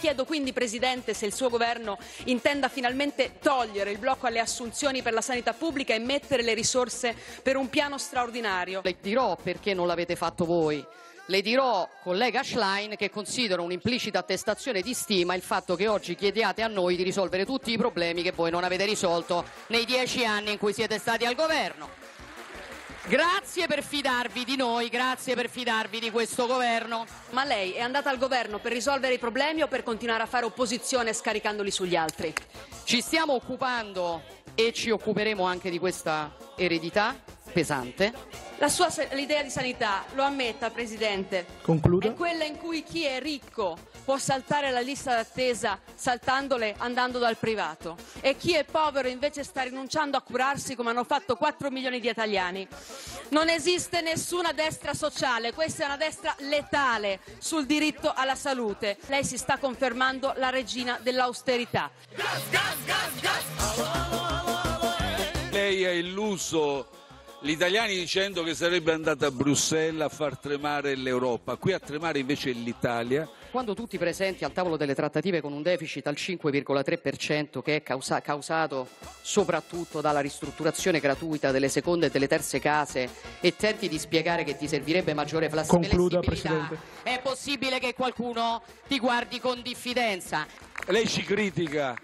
chiedo quindi, Presidente, se il suo governo intenda finalmente togliere il blocco alle assunzioni per la sanità pubblica e mettere le risorse per un piano straordinario. Le dirò perché non l'avete fatto voi. Le dirò, collega Schlein, che considero un'implicita attestazione di stima il fatto che oggi chiediate a noi di risolvere tutti i problemi che voi non avete risolto nei dieci anni in cui siete stati al governo. Grazie per fidarvi di noi, grazie per fidarvi di questo governo. Ma lei è andata al governo per risolvere i problemi o per continuare a fare opposizione scaricandoli sugli altri? Ci stiamo occupando e ci occuperemo anche di questa eredità pesante. La sua l'idea di sanità, lo ammetta Presidente, Concluda. è quella in cui chi è ricco può saltare la lista d'attesa saltandole andando dal privato e chi è povero invece sta rinunciando a curarsi come hanno fatto 4 milioni di italiani. Non esiste nessuna destra sociale, questa è una destra letale sul diritto alla salute. Lei si sta confermando la regina dell'austerità. Gas, gas, gas, lei è illuso gli italiani dicendo che sarebbe andata a Bruxelles a far tremare l'Europa, qui a tremare invece l'Italia. Quando tutti presenti al tavolo delle trattative con un deficit al 5,3% che è causa- causato soprattutto dalla ristrutturazione gratuita delle seconde e delle terze case e tenti di spiegare che ti servirebbe maggiore flas- Concludo, flessibilità, è possibile che qualcuno ti guardi con diffidenza. Lei ci critica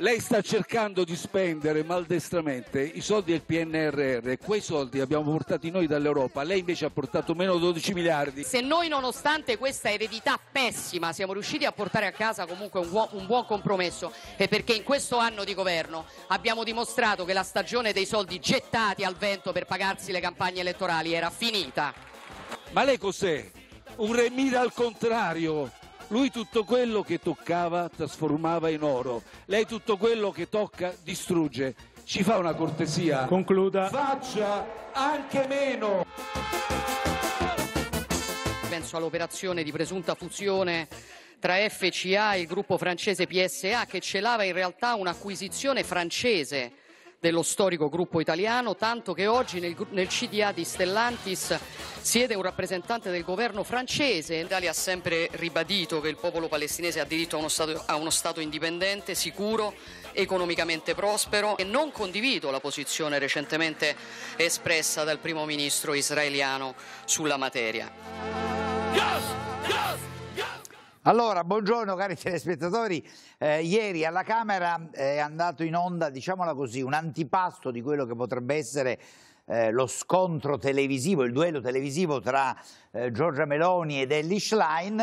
lei sta cercando di spendere maldestramente i soldi del PNRR, quei soldi abbiamo portati noi dall'Europa, lei invece ha portato meno 12 miliardi. Se noi nonostante questa eredità pessima siamo riusciti a portare a casa comunque un buon, un buon compromesso è perché in questo anno di governo abbiamo dimostrato che la stagione dei soldi gettati al vento per pagarsi le campagne elettorali era finita. Ma lei cos'è? Un remira al contrario, lui tutto quello che toccava trasformava in oro, lei tutto quello che tocca distrugge. Ci fa una cortesia. Concluda. Faccia anche meno. Penso all'operazione di presunta fusione tra FCA e il gruppo francese PSA che celava in realtà un'acquisizione francese dello storico gruppo italiano, tanto che oggi nel, nel CDA di Stellantis siede un rappresentante del governo francese. L'Italia ha sempre ribadito che il popolo palestinese ha diritto a uno Stato, a uno stato indipendente, sicuro, economicamente prospero e non condivido la posizione recentemente espressa dal primo ministro israeliano sulla materia. Yes! Allora, buongiorno cari telespettatori, eh, ieri alla Camera eh, è andato in onda, diciamola così, un antipasto di quello che potrebbe essere eh, lo scontro televisivo, il duello televisivo tra eh, Giorgia Meloni ed Ellie Schlein,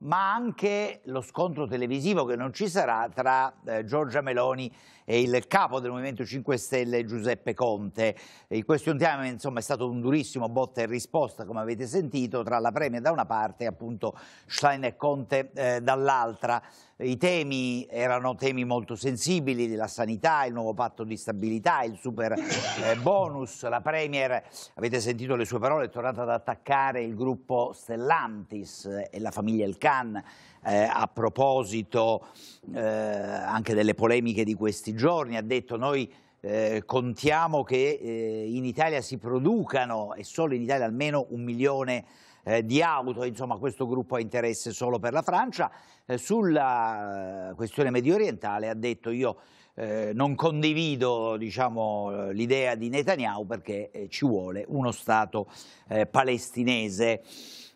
ma anche lo scontro televisivo che non ci sarà tra eh, Giorgia Meloni e e il capo del Movimento 5 Stelle Giuseppe Conte. Il question time insomma, è stato un durissimo botta e risposta, come avete sentito, tra la premia da una parte e appunto Schlein e Conte eh, dall'altra. I temi erano temi molto sensibili, la sanità, il nuovo patto di stabilità, il super eh, bonus, la Premier, avete sentito le sue parole, è tornata ad attaccare il gruppo Stellantis e la famiglia El Khan eh, a proposito eh, anche delle polemiche di questi giorni, ha detto noi eh, contiamo che eh, in Italia si producano e solo in Italia almeno un milione eh, di auto, insomma questo gruppo ha interesse solo per la Francia, eh, sulla eh, questione medio orientale ha detto io eh, non condivido diciamo, eh, l'idea di Netanyahu perché eh, ci vuole uno Stato palestinese.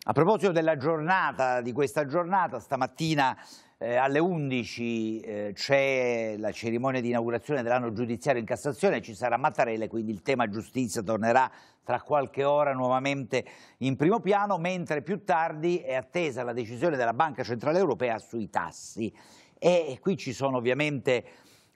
A proposito della giornata, di questa giornata, stamattina eh, alle 11 eh, c'è la cerimonia di inaugurazione dell'anno giudiziario in Cassazione, ci sarà Mattarella, quindi il tema giustizia tornerà tra qualche ora nuovamente in primo piano, mentre più tardi è attesa la decisione della Banca Centrale Europea sui tassi. E qui ci sono ovviamente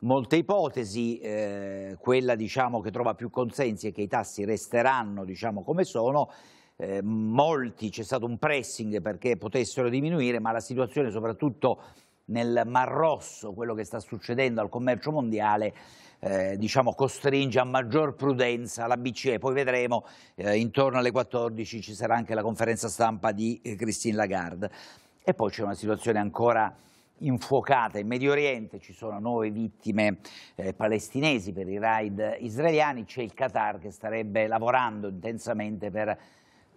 molte ipotesi, eh, quella diciamo, che trova più consensi è che i tassi resteranno diciamo, come sono, eh, molti c'è stato un pressing perché potessero diminuire, ma la situazione soprattutto nel Mar Rosso, quello che sta succedendo al commercio mondiale, eh, diciamo costringe a maggior prudenza la BCE. Poi vedremo, eh, intorno alle 14 ci sarà anche la conferenza stampa di eh, Christine Lagarde. E poi c'è una situazione ancora infuocata in Medio Oriente, ci sono nuove vittime eh, palestinesi per i raid israeliani, c'è il Qatar che starebbe lavorando intensamente per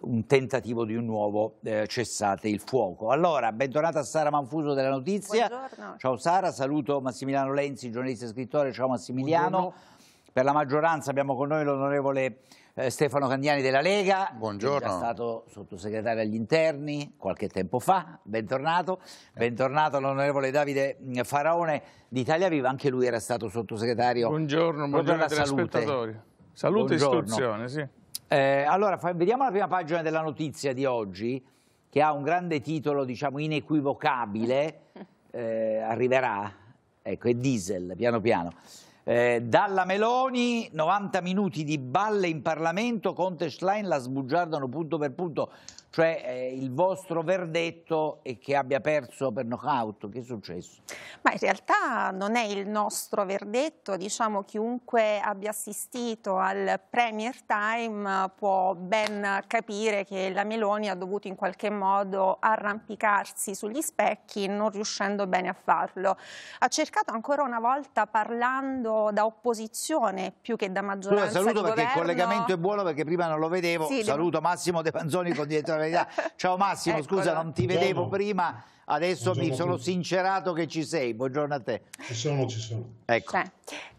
un tentativo di un nuovo eh, cessate il fuoco. Allora, bentornata a Sara Manfuso della Notizia. Buongiorno. Ciao Sara, saluto Massimiliano Lenzi, giornalista e scrittore. Ciao Massimiliano. Buongiorno. Per la maggioranza abbiamo con noi l'onorevole eh, Stefano Candiani della Lega. Buongiorno. È stato sottosegretario agli interni qualche tempo fa. Bentornato. Eh. Bentornato l'onorevole Davide mm, Faraone d'Italia Viva. Anche lui era stato sottosegretario. Buongiorno, buongiorno, buongiorno alla salute. Salute Buongiorno. istruzione, sì. Eh, allora, vediamo la prima pagina della notizia di oggi, che ha un grande titolo, diciamo, inequivocabile, eh, arriverà, ecco, è diesel, piano piano. Eh, dalla Meloni, 90 minuti di balle in Parlamento, Conte e Schlein la sbugiardano punto per punto cioè eh, il vostro verdetto è che abbia perso per knockout, che è successo? Ma in realtà non è il nostro verdetto, diciamo chiunque abbia assistito al Premier Time può ben capire che la Meloni ha dovuto in qualche modo arrampicarsi sugli specchi non riuscendo bene a farlo. Ha cercato ancora una volta parlando da opposizione più che da maggioranza. Allora, saluto perché il collegamento è buono perché prima non lo vedevo. Sì, saluto Massimo De Panzoni con direttore solidarietà. Ciao Massimo, scusa, non ti vedevo prima. Adesso buongiorno mi sono sincerato che ci sei. Buongiorno a te. Ci sono, ci sono. Ecco. Cioè,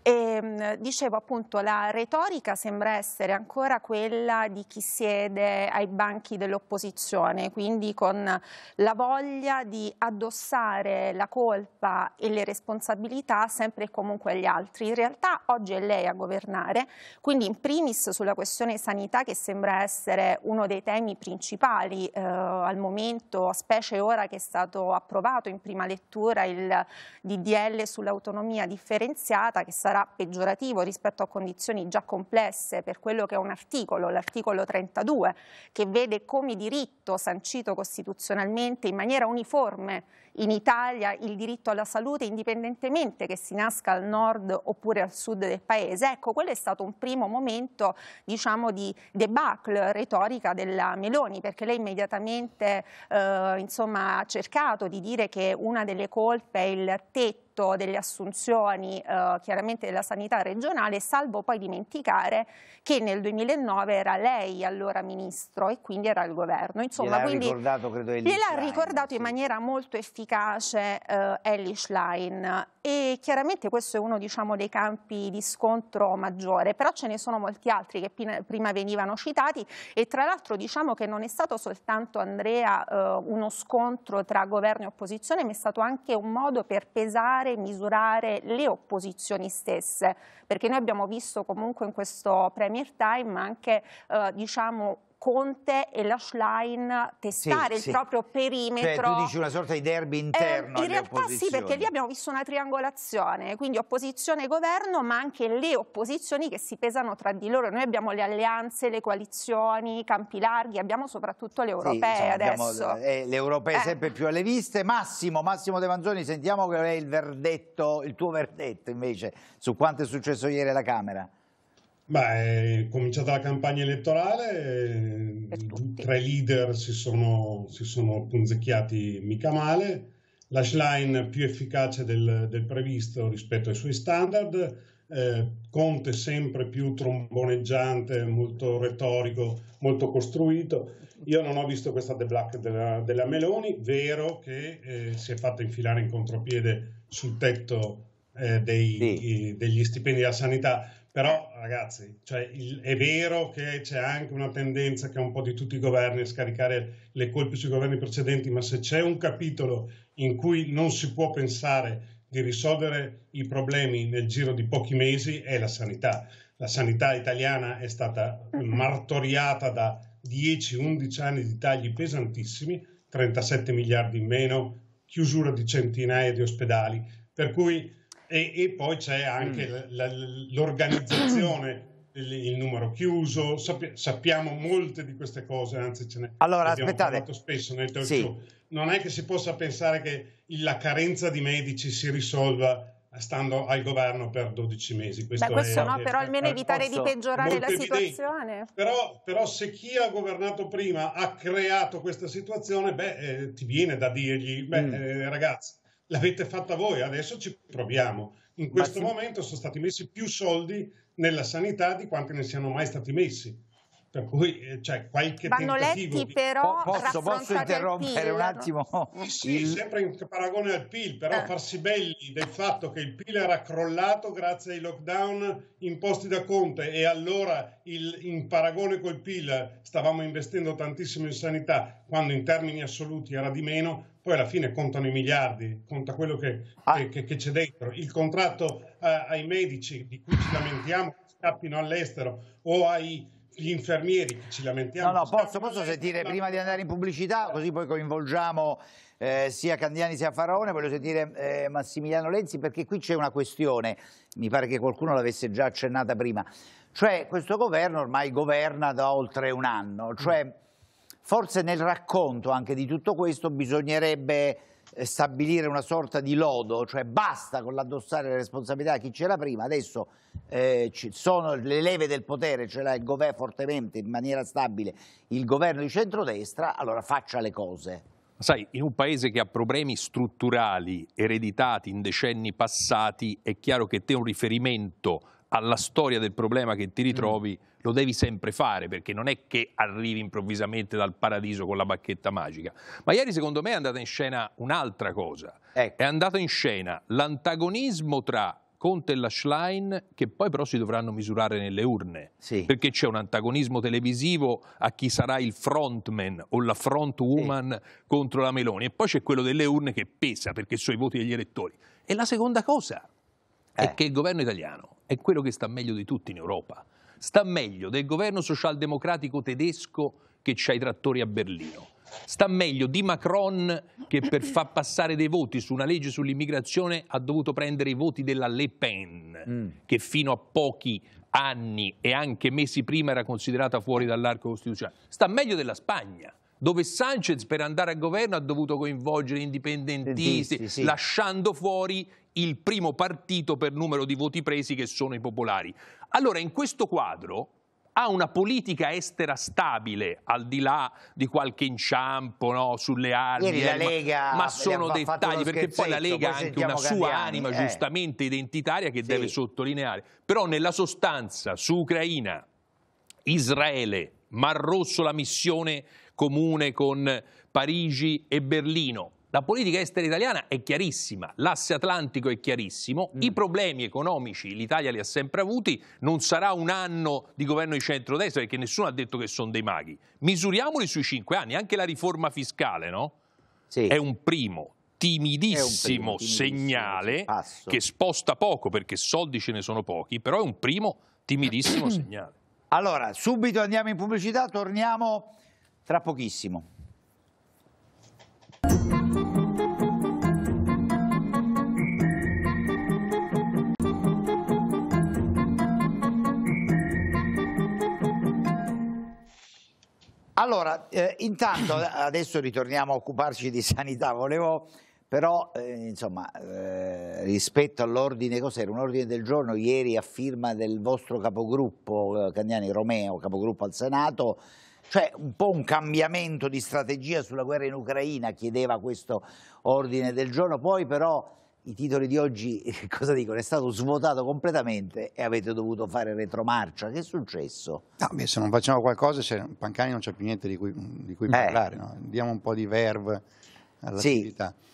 e, ehm, dicevo appunto la retorica sembra essere ancora quella di chi siede ai banchi dell'opposizione, quindi con la voglia di addossare la colpa e le responsabilità sempre e comunque agli altri. In realtà oggi è lei a governare, quindi in primis sulla questione sanità che sembra essere uno dei temi principali eh, al momento, specie ora che è stato stato approvato in prima lettura il DDL sull'autonomia differenziata che sarà peggiorativo rispetto a condizioni già complesse per quello che è un articolo, l'articolo 32, che vede come diritto sancito costituzionalmente in maniera uniforme in Italia il diritto alla salute indipendentemente che si nasca al nord oppure al sud del paese. Ecco, quello è stato un primo momento diciamo di debacle retorica della Meloni perché lei immediatamente eh, insomma cercava di dire che una delle colpe è il tetto aumento delle assunzioni eh, chiaramente della sanità regionale, salvo poi dimenticare che nel 2009 era lei allora ministro e quindi era il governo. Insomma, quindi ricordato, credo, gliel'ha ricordato sì. in maniera molto efficace eh, Ellie Schlein e chiaramente questo è uno diciamo, dei campi di scontro maggiore, però ce ne sono molti altri che prima venivano citati e tra l'altro diciamo che non è stato soltanto Andrea eh, uno scontro tra governo e opposizione, ma è stato anche un modo per pesare valutare e misurare le opposizioni stesse, perché noi abbiamo visto comunque in questo Premier Time anche eh, diciamo, Conte e la Schlein testare sì, il sì. proprio perimetro. Cioè, tu dici una sorta di derby eh, interno. Eh, in realtà opposizioni. sì, perché lì abbiamo visto una triangolazione, quindi opposizione e governo, ma anche le opposizioni che si pesano tra di loro. Noi abbiamo le alleanze, le coalizioni, i campi larghi, abbiamo soprattutto le europee sì, insomma, adesso. eh, le europee eh. sempre più alle viste. Massimo, Massimo De Manzoni, sentiamo qual è il verdetto, il tuo verdetto invece su quanto è successo ieri alla Camera. Beh, è cominciata la campagna elettorale, ehm, tre leader si sono, si sono punzecchiati mica male, la Schlein più efficace del, del previsto rispetto ai suoi standard, eh, Conte sempre più tromboneggiante, molto retorico, molto costruito. Io non ho visto questa The Black della, della Meloni, vero che eh, si è fatta infilare in contropiede sul tetto eh, dei, sì. Eh, degli stipendi della sanità, però ragazzi, cioè, il, è vero che c'è anche una tendenza che ha un po' di tutti i governi a scaricare le colpe sui governi precedenti, ma se c'è un capitolo in cui non si può pensare di risolvere i problemi nel giro di pochi mesi è la sanità. La sanità italiana è stata mhm. martoriata da 10-11 anni di tagli pesantissimi, 37 miliardi in meno, chiusura di centinaia di ospedali, per cui e, e poi c'è anche mm. la, la, l'organizzazione il numero chiuso, sappi- sappiamo molte di queste cose, anzi ce ne allora, abbiamo aspettate. parlato spesso nel talk sì. Non è che si possa pensare che la carenza di medici si risolva stando al governo per 12 mesi. Questo, Beh, questo è, no, è, però è, almeno eh, evitare posso, di peggiorare la situazione. Però, però, se chi ha governato prima ha creato questa situazione, beh, eh, ti viene da dirgli, beh, mm. eh, ragazzi, l'avete fatta voi, adesso ci proviamo. In questo Massimo. momento sono stati messi più soldi nella sanità di quanti ne siano mai stati messi. Per cui eh, c'è qualche Vanno tentativo letti, di... però, posso, posso interrompere un attimo? Sì, eh sì il... sempre in paragone al PIL, però eh. farsi belli del fatto che il PIL era crollato grazie ai lockdown imposti da Conte e allora il, in paragone col PIL stavamo investendo tantissimo in sanità, quando in termini assoluti era di meno, poi alla fine contano i miliardi, conta quello che, ah. che, che c'è dentro. Il contratto eh, ai medici di cui ci lamentiamo che scappino all'estero o agli infermieri che ci lamentiamo. No, no, posso, posso sentire prima di andare in pubblicità, così poi coinvolgiamo eh, sia Candiani sia Faraone, voglio sentire eh, Massimiliano Lenzi perché qui c'è una questione, mi pare che qualcuno l'avesse già accennata prima, cioè questo governo ormai governa da oltre un anno, cioè Forse nel racconto anche di tutto questo bisognerebbe eh, stabilire una sorta di lodo, cioè basta con l'addossare le responsabilità a chi c'era prima, adesso eh, sono le leve del potere, ce l'ha il governo fortemente, in maniera stabile, il governo di centrodestra, allora faccia le cose. Sai, in un paese che ha problemi strutturali ereditati in decenni passati, è chiaro che te un riferimento alla storia del problema che ti mm. ritrovi, mm. lo devi sempre fare, perché non è che arrivi improvvisamente dal paradiso con la bacchetta magica. Ma ieri secondo me è andata in scena un'altra cosa. Ecco. È andato in scena l'antagonismo tra Conte e la Schlein che poi però si dovranno misurare nelle urne, sì. perché c'è un antagonismo televisivo a chi sarà il frontman o la frontwoman sì. contro la Meloni e poi c'è quello delle urne che pesa perché sono i voti degli elettori. E la seconda cosa eh. è che il governo italiano è quello che sta meglio di tutti in Europa. Sta meglio del governo socialdemocratico tedesco che c'ha i trattori a Berlino. Sta meglio di Macron che per far passare dei voti su una legge sull'immigrazione ha dovuto prendere i voti della Le Pen, mm. che fino a pochi anni e anche mesi prima era considerata fuori dall'arco costituzionale. Sta meglio della Spagna dove Sanchez per andare a governo ha dovuto coinvolgere indipendentisti, sì, sì. lasciando fuori il primo partito per numero di voti presi che sono i popolari. Allora in questo quadro ha una politica estera stabile, al di là di qualche inciampo no, sulle armi, eh, ma, ma, sono dettagli, perché poi la Lega ha anche una sua anni, anima eh. giustamente identitaria che sì. deve sottolineare. Però nella sostanza su Ucraina, Israele, Mar Rosso la missione comune con Parigi e Berlino, la politica estera italiana è chiarissima, l'asse atlantico è chiarissimo, mm. i problemi economici l'Italia li ha sempre avuti, non sarà un anno di governo di centrodestra perché nessuno ha detto che sono dei maghi. Misuriamoli sui cinque anni, anche la riforma fiscale no? sì. è un primo timidissimo, un primo, timidissimo segnale che sposta poco perché soldi ce ne sono pochi, però è un primo timidissimo segnale. Allora, subito andiamo in pubblicità, torniamo tra pochissimo. Allora, eh, intanto eh, adesso ritorniamo a occuparci di sanità, volevo però eh, insomma eh, rispetto all'ordine, cos'era un ordine del giorno ieri a firma del vostro capogruppo eh, Cagnani Romeo, capogruppo al Senato, cioè un po' un cambiamento di strategia sulla guerra in Ucraina chiedeva questo ordine del giorno, poi però i titoli di oggi, cosa dicono, è stato svuotato completamente e avete dovuto fare retromarcia. Che è successo? No, beh, se non facciamo qualcosa, se Pancani non c'è più niente di cui, di cui eh. parlare. No? Diamo un po' di verve all'attività. Sì.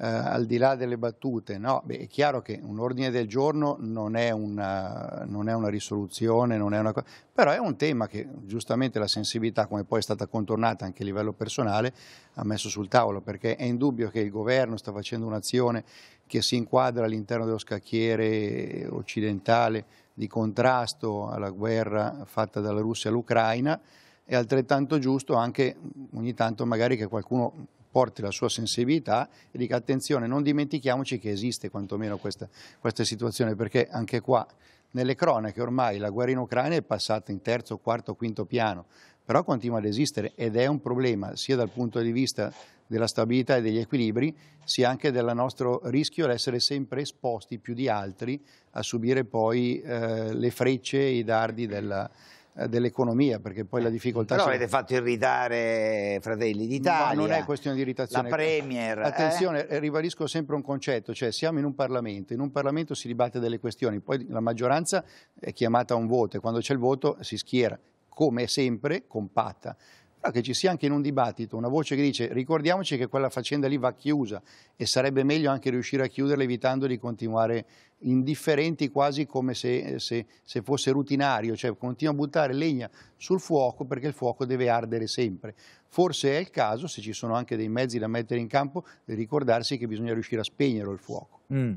Eh, al di là delle battute, no, beh, è chiaro che un ordine del giorno non è una, eh, non è una risoluzione, non è una cosa, però è un tema che giustamente la sensibilità, come poi è stata contornata anche a livello personale, ha messo sul tavolo, perché è indubbio che il governo sta facendo un'azione che si inquadra all'interno dello scacchiere occidentale di contrasto alla guerra fatta dalla Russia all'Ucraina, è altrettanto giusto anche ogni tanto magari che qualcuno porti la sua sensibilità e dica attenzione, non dimentichiamoci che esiste quantomeno questa, questa situazione, perché anche qua nelle cronache ormai la guerra in Ucraina è passata in terzo, quarto, quinto piano, però continua ad esistere ed è un problema sia dal punto di vista della stabilità e degli equilibri, sia anche del nostro rischio di essere sempre esposti più di altri a subire poi eh, le frecce e i dardi della, eh, dell'economia, perché poi la eh, difficoltà... Però avete fatto irritare Fratelli d'Italia. non è questione di irritazione. La Premier... Eh? Attenzione, eh? ribadisco sempre un concetto, cioè siamo in un Parlamento, in un Parlamento si dibatte delle questioni, poi la maggioranza è chiamata a un voto e quando c'è il voto si schiera, come sempre, compatta però che ci sia anche in un dibattito una voce che dice ricordiamoci che quella faccenda lì va chiusa e sarebbe meglio anche riuscire a chiuderla evitando di continuare indifferenti quasi come se, se, se fosse rutinario, cioè continua a buttare legna sul fuoco perché il fuoco deve ardere sempre. Forse è il caso, se ci sono anche dei mezzi da mettere in campo, di ricordarsi che bisogna riuscire a spegnere il fuoco. Mm.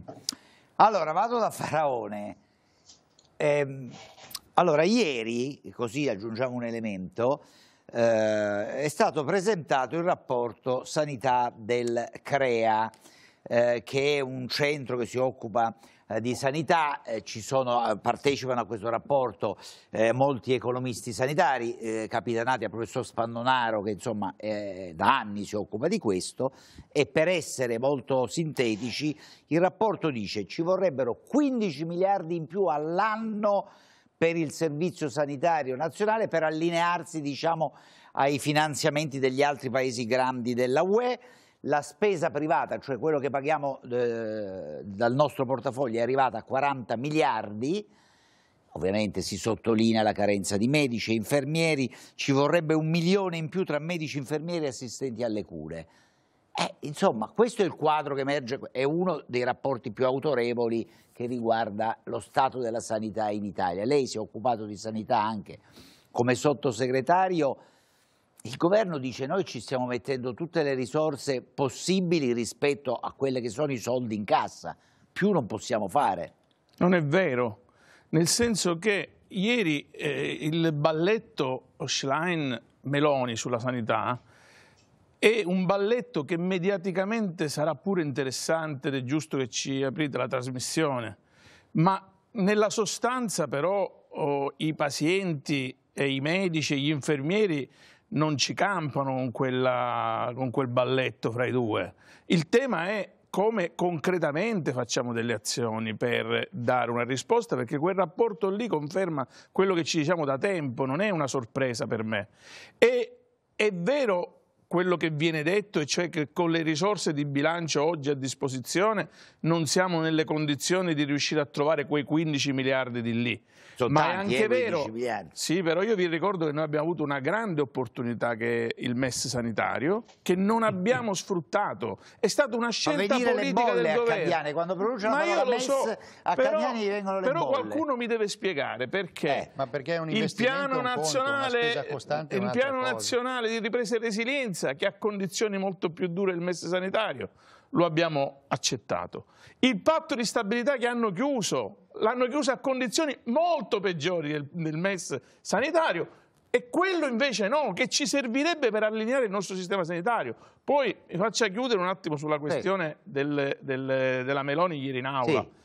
Allora, vado da Faraone. Eh, allora, ieri, così aggiungiamo un elemento, eh, è stato presentato il rapporto sanità del CREA, eh, che è un centro che si occupa eh, di sanità, eh, sono, eh, partecipano a questo rapporto molti economisti sanitari, capitanati al professor Spannonaro che insomma da anni si occupa di questo e per essere molto sintetici il rapporto dice ci vorrebbero 15 miliardi in più all'anno per il Servizio Sanitario Nazionale per allinearsi diciamo, ai finanziamenti degli altri paesi grandi della UE. La spesa privata, cioè quello che paghiamo eh, dal nostro portafoglio, è arrivata a 40 miliardi. Ovviamente si sottolinea la carenza di medici e infermieri, ci vorrebbe un milione in più tra medici, infermieri e assistenti alle cure. Eh, insomma, questo è il quadro che emerge, è uno dei rapporti più autorevoli che riguarda lo stato della sanità in Italia. Lei si è occupato di sanità anche come sottosegretario. Il governo dice noi ci stiamo mettendo tutte le risorse possibili rispetto a quelle che sono i soldi in cassa. Più non possiamo fare. Non è vero, nel senso che ieri eh, il balletto Schlein-Meloni sulla sanità e un balletto che mediaticamente sarà pure interessante ed è giusto che ci aprite la trasmissione, ma nella sostanza però oh, i pazienti e i medici e gli infermieri non ci campano con, quella, con quel balletto fra i due. Il tema è come concretamente facciamo delle azioni per dare una risposta, perché quel rapporto lì conferma quello che ci diciamo da tempo, non è una sorpresa per me. E è vero quello che viene detto, e cioè che con le risorse di bilancio oggi a disposizione non siamo nelle condizioni di riuscire a trovare quei 15 miliardi di lì. Sono Ma tanti, è anche eh, vero, sì, però io vi ricordo che noi abbiamo avuto una grande opportunità che è il MES sanitario, che non abbiamo sfruttato. È stata una scelta politica del governo. Cadiane, quando pronunciano Ma io lo MES, so, a però, Cadiani vengono le però bolle. qualcuno mi deve spiegare perché, eh, perché il piano, nazionale, conto, il piano nazionale di ripresa e resilienza Providenza che ha condizioni molto più dure del mese sanitario, lo abbiamo accettato. Il patto di stabilità che hanno chiuso, l'hanno chiuso a condizioni molto peggiori del, del MES sanitario e quello invece no, che ci servirebbe per allineare il nostro sistema sanitario. Poi mi faccia chiudere un attimo sulla questione sì. del, del, della Meloni ieri in aula. Sì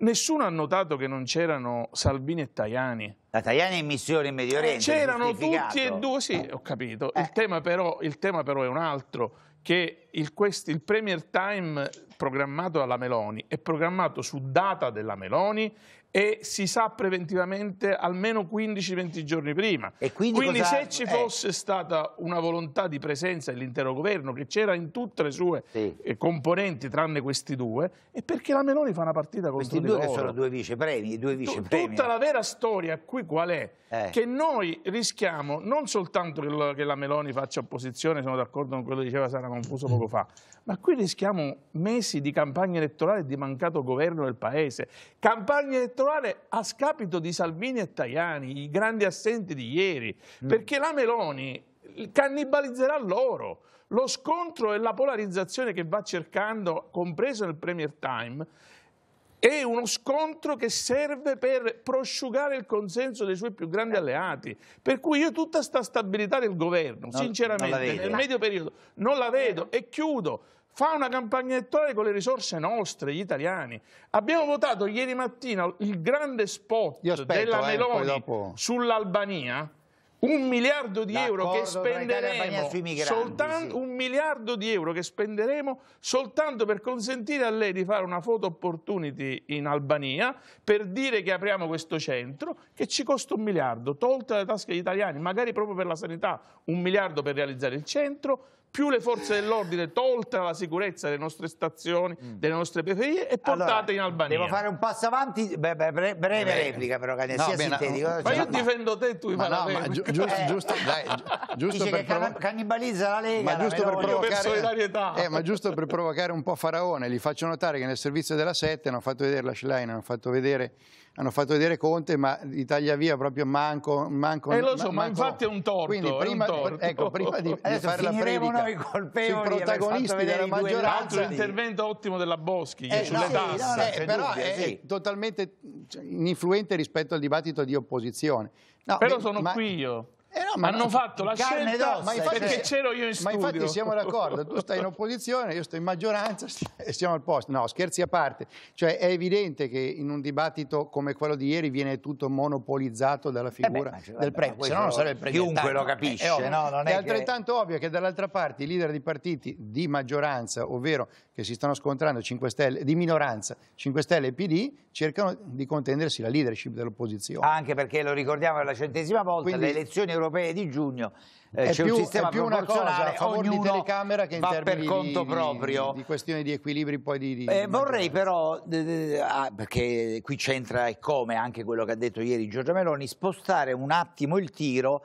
Nessuno ha notato che non c'erano Salvini e Tajani. La Tajani è in missione in Medio eh, Oriente. C'erano tutti e due, sì, ho capito. Eh. Il, tema però, il, tema però, è un altro, che il, quest, il Premier Time programmato dalla Meloni è programmato su data della Meloni e si sa preventivamente almeno 15-20 giorni prima. quindi, quindi cosa... se ci eh. fosse eh. stata una volontà di presenza dell'intero governo, che c'era in tutte le sue sì. Eh, componenti, tranne questi due, è perché la Meloni fa una partita con questi due sono due vicepremi, due vicepremi. Tutta la vera storia qui qual è? Eh. Che noi rischiamo non soltanto che la Meloni faccia opposizione, sono d'accordo con quello che diceva Sara Confuso poco fa, ma qui rischiamo mesi di campagna elettorale e di mancato governo del Paese. Campagna elettorale a scapito di Salvini e Tajani, i grandi assenti di ieri, mm. perché la Meloni cannibalizzerà loro. Lo scontro e la polarizzazione che va cercando, compreso nel Premier Time, è uno scontro che serve per prosciugare il consenso dei suoi più grandi eh. alleati. Per cui io tutta questa stabilità del governo, non, sinceramente, non nel medio periodo, non la vedo e chiudo fa una campagna elettorale con le risorse nostre, gli italiani. Abbiamo votato ieri mattina il grande spot aspetto, della eh, Meloni eh, sull'Albania, un miliardo di euro che spenderemo soltanto sì. un miliardo di euro che spenderemo soltanto per consentire a lei di fare una foto opportunity in Albania per dire che apriamo questo centro che ci costa un miliardo tolto dalle tasche degli italiani magari proprio per la sanità un miliardo per realizzare il centro più le forze dell'ordine tolta la sicurezza delle nostre stazioni, mm. delle nostre periferie e portate allora, in Albania. Devo fare un passo avanti, beh, beh, breve, eh, breve replica però, Cagna, no, sia beh, sintetico. No, ma io difendo te e tu, i ma no, ma gi giusto, eh. giusto, dai, giusto Dice per che cannibarizza la Lega, ma la giusto per, provocare, per solidarietà. Eh, ma giusto per provocare un po' Faraone, gli faccio notare che nel servizio della Sette hanno fatto vedere la Schlein, hanno fatto vedere hanno fatto vedere Conte, ma Italia via proprio manco. manco e eh, lo so, ma infatti è un torto. Quindi prima, torto. Ecco, prima di, Adesso di fare la predica noi colpevoli sui protagonisti della maggioranza. Altro intervento ottimo della Boschi eh, sulle no, tasse. Sì, no, però dubbio, è sì. totalmente cioè, influente rispetto al dibattito di opposizione. No, però beh, sono ma, qui io. Eh no, ma hanno no, fatto la scelta ma infatti, perché c'ero io in studio. Ma infatti siamo d'accordo, tu stai in opposizione, io sto in maggioranza e siamo al posto. No, scherzi a parte, cioè è evidente che in un dibattito come quello di ieri viene tutto monopolizzato dalla figura eh beh, del premio, se no non sarebbe il premio. Chiunque lo eh, capisce. È, è, no, è, è altrettanto che... ovvio che dall'altra parte i leader di partiti di maggioranza, ovvero che si stanno scontrando Stelle, di minoranza 5 Stelle e PD cercano di contendersi la leadership dell'opposizione. Anche perché, lo ricordiamo per la centesima volta, Quindi, le elezioni europee di giugno eh, c'è un sistema è più una cosa a favore di telecamera che in termini per conto di, proprio. Di, di, questioni di equilibri poi di... di eh, vorrei però, ah, perché qui c'entra e come anche quello che ha detto ieri Giorgia Meloni, spostare un attimo il tiro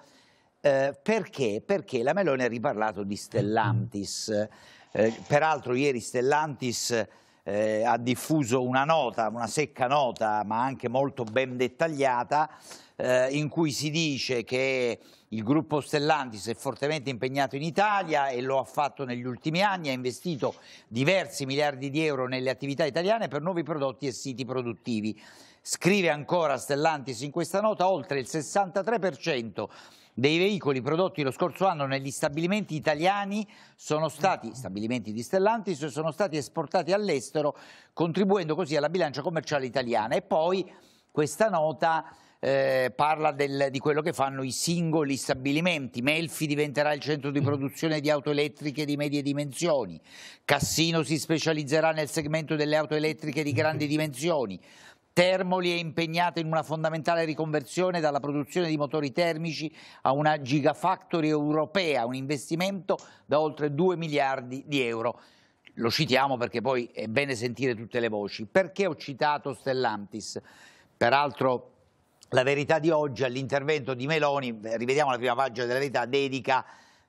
eh, perché? Perché la Meloni ha riparlato di Stellantis. Mm. Eh, peraltro ieri Stellantis eh, ha diffuso una nota, una secca nota, ma anche molto ben dettagliata, eh, in cui si dice che il gruppo Stellantis è fortemente impegnato in Italia e lo ha fatto negli ultimi anni, ha investito diversi miliardi di euro nelle attività italiane per nuovi prodotti e siti produttivi. Scrive ancora Stellantis in questa nota, oltre il 63% dei veicoli prodotti lo scorso anno negli stabilimenti italiani sono stati, stabilimenti di Stellantis, sono stati esportati all'estero, contribuendo così alla bilancia commerciale italiana. E poi questa nota eh, parla del, di quello che fanno i singoli stabilimenti. Melfi diventerà il centro di produzione di auto elettriche di medie dimensioni. Cassino si specializzerà nel segmento delle auto elettriche di grandi dimensioni. Termoli è impegnata in una fondamentale riconversione dalla produzione di motori termici a una gigafactory europea, un investimento da oltre 2 miliardi di euro. Lo citiamo perché poi è bene sentire tutte le voci. Perché ho citato Stellantis? Peraltro la verità di oggi all'intervento di Meloni, eh, rivediamo la prima pagina della verità, dedica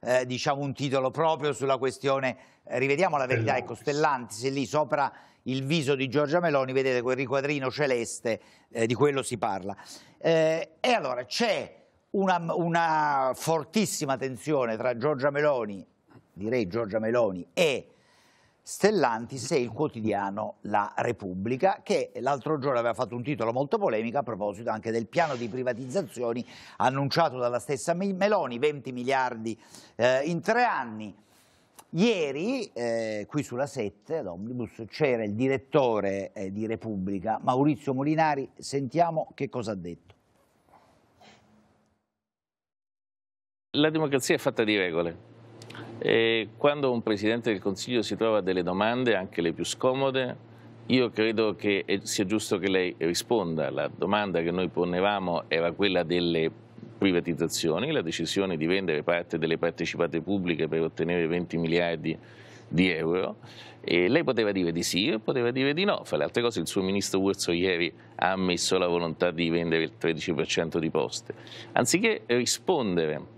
eh, diciamo un titolo proprio sulla questione, eh, rivediamo la verità, ecco Stellantis lì sopra il viso di Giorgia Meloni, vedete quel riquadrino celeste, eh, di quello si parla. Eh, e allora c'è una, una fortissima tensione tra Giorgia Meloni, direi Giorgia Meloni, e Stellantis e il quotidiano La Repubblica che l'altro giorno aveva fatto un titolo molto polemico a proposito anche del piano di privatizzazioni annunciato dalla stessa Meloni, 20 miliardi eh, in tre anni. Ieri eh, qui sulla 7 ad Omnibus c'era il direttore eh, di Repubblica Maurizio Molinari, sentiamo che cosa ha detto. La democrazia è fatta di regole e quando un Presidente del Consiglio si trova delle domande, anche le più scomode, io credo che eh, sia giusto che lei risponda. La domanda che noi ponevamo era quella delle privatizzazioni, la decisione di vendere parte delle partecipate pubbliche per ottenere 20 miliardi di euro e lei poteva dire di sì e poteva dire di no. Fra le altre cose il suo ministro Urso ieri ha ammesso la volontà di vendere il 13% di poste. Anziché rispondere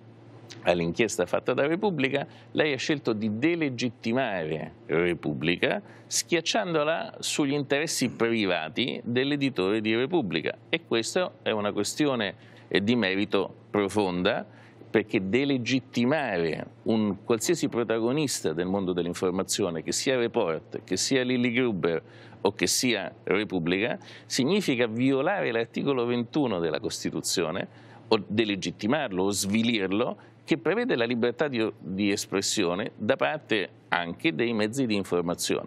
all'inchiesta fatta da Repubblica, lei ha scelto di delegittimare Repubblica schiacciandola sugli interessi privati dell'editore di Repubblica e questa è una questione eh, di merito profonda perché delegittimare un qualsiasi protagonista del mondo dell'informazione, che sia Report, che sia Lilly Gruber o che sia Repubblica, significa violare l'articolo 21 della Costituzione o delegittimarlo o svilirlo che prevede la libertà di, di espressione da parte anche dei mezzi di informazione.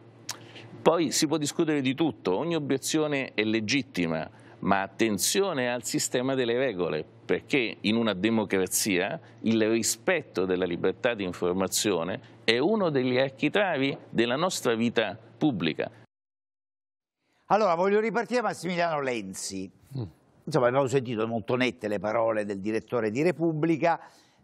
Poi si può discutere di tutto, ogni obiezione è legittima, ma attenzione al sistema delle regole, perché in una democrazia il rispetto della libertà di informazione è uno degli architravi della nostra vita pubblica. Allora, voglio ripartire Massimiliano Lenzi. Mm. Insomma, abbiamo sentito molto nette le parole del direttore di Repubblica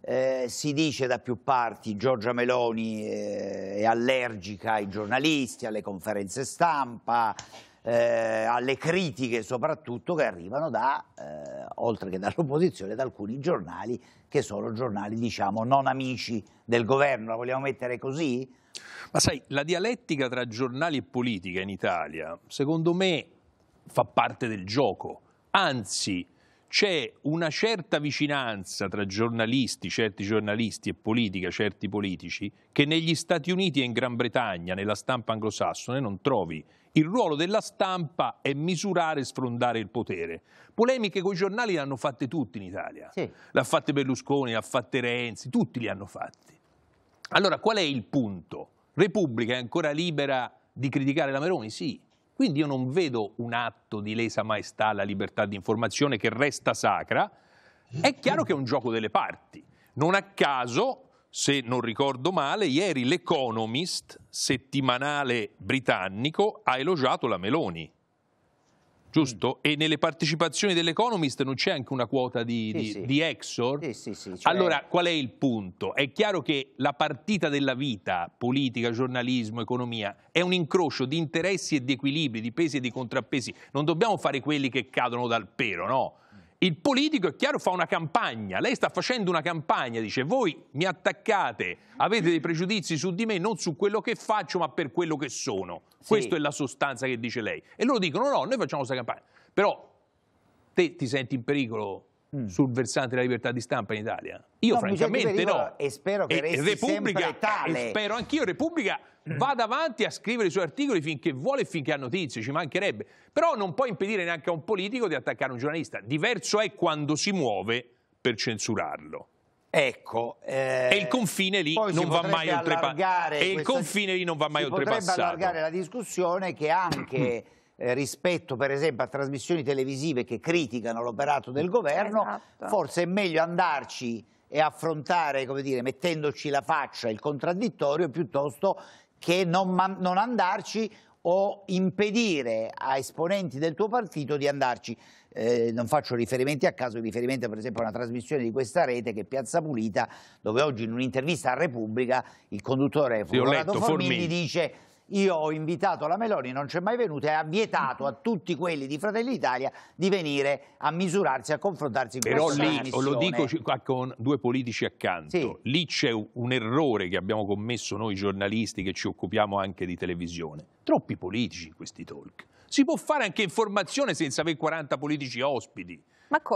eh, si dice da più parti Giorgia Meloni eh, è allergica ai giornalisti, alle conferenze stampa, eh, alle critiche soprattutto che arrivano da, eh, oltre che dall'opposizione, da alcuni giornali che sono giornali diciamo non amici del governo, la vogliamo mettere così? Ma sai, la dialettica tra giornali e politica in Italia, secondo me, fa parte del gioco, anzi c'è una certa vicinanza tra giornalisti, certi giornalisti e politica, certi politici, che negli Stati Uniti e in Gran Bretagna, nella stampa anglosassone, non trovi. Il ruolo della stampa è misurare e sfrondare il potere. Polemiche con i giornali le hanno fatte tutti in Italia. Sì. Le ha fatte Berlusconi, le ha fatte Renzi, tutti li hanno fatti. Allora qual è il punto? Repubblica è ancora libera di criticare la Meroni? Sì. Quindi io non vedo un atto di lesa maestà alla libertà di informazione che resta sacra. È chiaro che è un gioco delle parti. Non a caso, se non ricordo male, ieri l'Economist, settimanale britannico, ha elogiato la Meloni giusto? E nelle partecipazioni dell'Economist non c'è anche una quota di, sì, di, sì. di Exor? Sì, cioè... Allora, qual è il punto? È chiaro che la partita della vita, politica, giornalismo, economia, è un incrocio di interessi e di equilibri, di pesi e di contrappesi. Non dobbiamo fare quelli che cadono dal pero, no? Il politico, è chiaro, fa una campagna, lei sta facendo una campagna, dice voi mi attaccate, avete dei pregiudizi su di me, non su quello che faccio, ma per quello che sono. Sì. Questa è la sostanza che dice lei. E loro dicono no, noi facciamo questa campagna. Però te ti senti in pericolo mm. sul versante della libertà di stampa in Italia? Io no, francamente no. E spero che e, resti Repubblica, sempre tale. E spero anch'io, Repubblica vada avanti a scrivere i suoi articoli finché vuole e finché ha notizie, ci mancherebbe. Però non può impedire neanche a un politico di attaccare un giornalista. Diverso è quando si muove per censurarlo. Ecco, eh, e il confine lì non va mai oltrepassato. E il confine lì non va mai oltrepassato. Potrebbe allargare la discussione che anche eh, rispetto per esempio a trasmissioni televisive che criticano l'operato del governo, esatto. forse è meglio andarci e affrontare, come dire, mettendoci la faccia il contraddittorio piuttosto che non, non andarci o impedire a esponenti del tuo partito di andarci. Eh, non faccio riferimenti a caso, riferimento per esempio a una trasmissione di questa rete che è Piazza Pulita, dove oggi in un'intervista a Repubblica il conduttore Fortunato Formini, Formini dice io ho invitato la Meloni, non c'è mai venuta e ha vietato a tutti quelli di Fratelli d'Italia di venire a misurarsi, a confrontarsi con Però lì, lo dico con due politici accanto, sì. lì c'è un errore che abbiamo commesso noi giornalisti che ci occupiamo anche di televisione. Troppi politici in questi talk. Si può fare anche informazione senza avere 40 politici ospiti.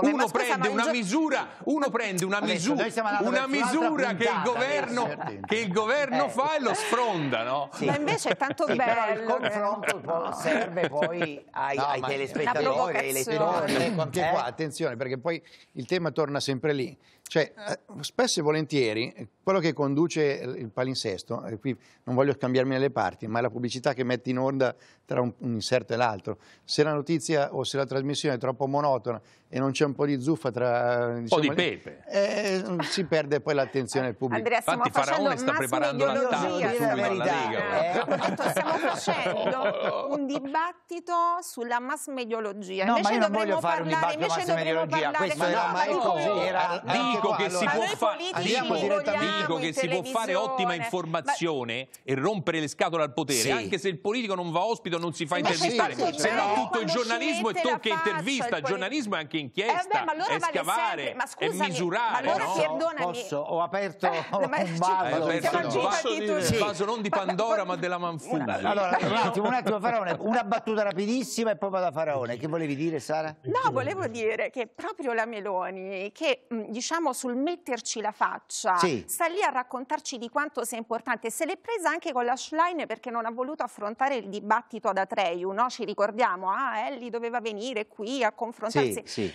Uno prende, una misura, uno prende una Adesso, misura, una misura che, il eh, governo, che il governo eh. fa e lo sfronda, no? Sì. Ma invece è tanto sì, bello. Però il confronto può, serve poi ai, no, ai telespettatori, ai lettori. Anche eh, eh? qua, attenzione, perché poi il tema torna sempre lì. Cioè, spesso e volentieri, quello che conduce il palinsesto, e qui non voglio cambiarmi nelle parti, ma è la pubblicità che metti in onda tra un, un inserto e l'altro, se la notizia o se la trasmissione è troppo monotona, e non c'è un po' di zuffa tra... un eh, po' di diciamo, pepe. Eh, si perde poi l'attenzione del eh, pubblico. Andrea, stiamo Infatti Faraone sta preparando la statua sulla Lega. Eh, detto, stiamo facendo un dibattito sulla mass mediologia. No, invece ma io non voglio fare un dibattito sulla mass mediologia. Questo è no, così. Era, dico che si può fare... Dico che si può fare ottima informazione e rompere le scatole al potere, anche se il politico non va ospite o non si fa intervistare. Se no tutto il giornalismo è tocca intervista, il giornalismo è anche inchiesta, eh beh, allora e scavare, vale scusami, e misurare. Ma allora no? Posso, ho aperto eh, un vaso, aperto un vaso, di, sì. vaso non di Pandora ma della Manfrina. Allora, un attimo, un attimo Faraone, una battuta rapidissima e poi vado a Faraone. Che volevi dire Sara? No, volevo dire che proprio la Meloni, che diciamo sul metterci la faccia, sì. sta lì a raccontarci di quanto sia importante. Se l'è presa anche con la Schlein perché non ha voluto affrontare il dibattito ad Atreju, no? ci ricordiamo, ah, Ellie doveva venire qui a confrontarsi. Sì, sì.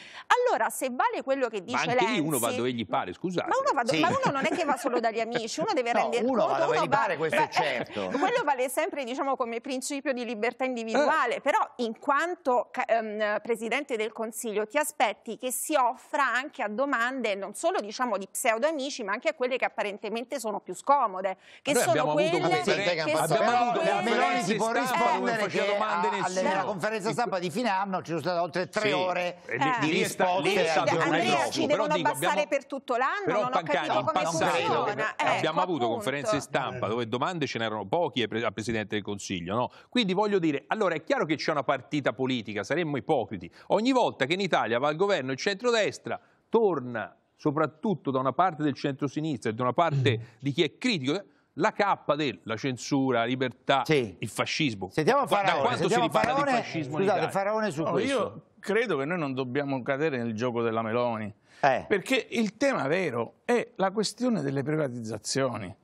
Allora, se vale quello che dice ma anche Lenzi... uno va dove gli pare, scusate. Ma uno, va do- sì. ma uno non è che va solo dagli amici, uno deve no, rendere uno Va dove uno gli va... pare, questo è eh, eh, certo. quello vale sempre, diciamo, come principio di libertà individuale, eh. però in quanto ehm, Presidente del Consiglio ti aspetti che si offra anche a domande non solo, diciamo, di pseudo-amici, ma anche a quelle che apparentemente sono più scomode, che Noi sono quelle... Avuto sì, che abbiamo sono avuto quelle... Meloni si può rispondere che a, alle, nella conferenza stampa di fine anno ci sono state oltre tre sì. ore eh di risposte Andrea ci devono però dico, abbassare abbiamo, per tutto l'anno però non Pancani, ho capito come funziona ecco, eh, abbiamo ecco, avuto appunto. conferenze stampa dove domande ce n'erano poche al Presidente del Consiglio no? quindi voglio dire allora è chiaro che c'è una partita politica saremmo ipocriti ogni volta che in Italia va al governo il centrodestra torna soprattutto da una parte del centrosinistra e da una parte mm. di chi è critico la cappa della censura, la libertà, sì. il fascismo. Sentiamo Faraone, quanto sentiamo si faraone, fascismo scusate, Faraone su no, questo. Io credo che noi non dobbiamo cadere nel gioco della Meloni, eh. perché il tema vero è la questione delle privatizzazioni.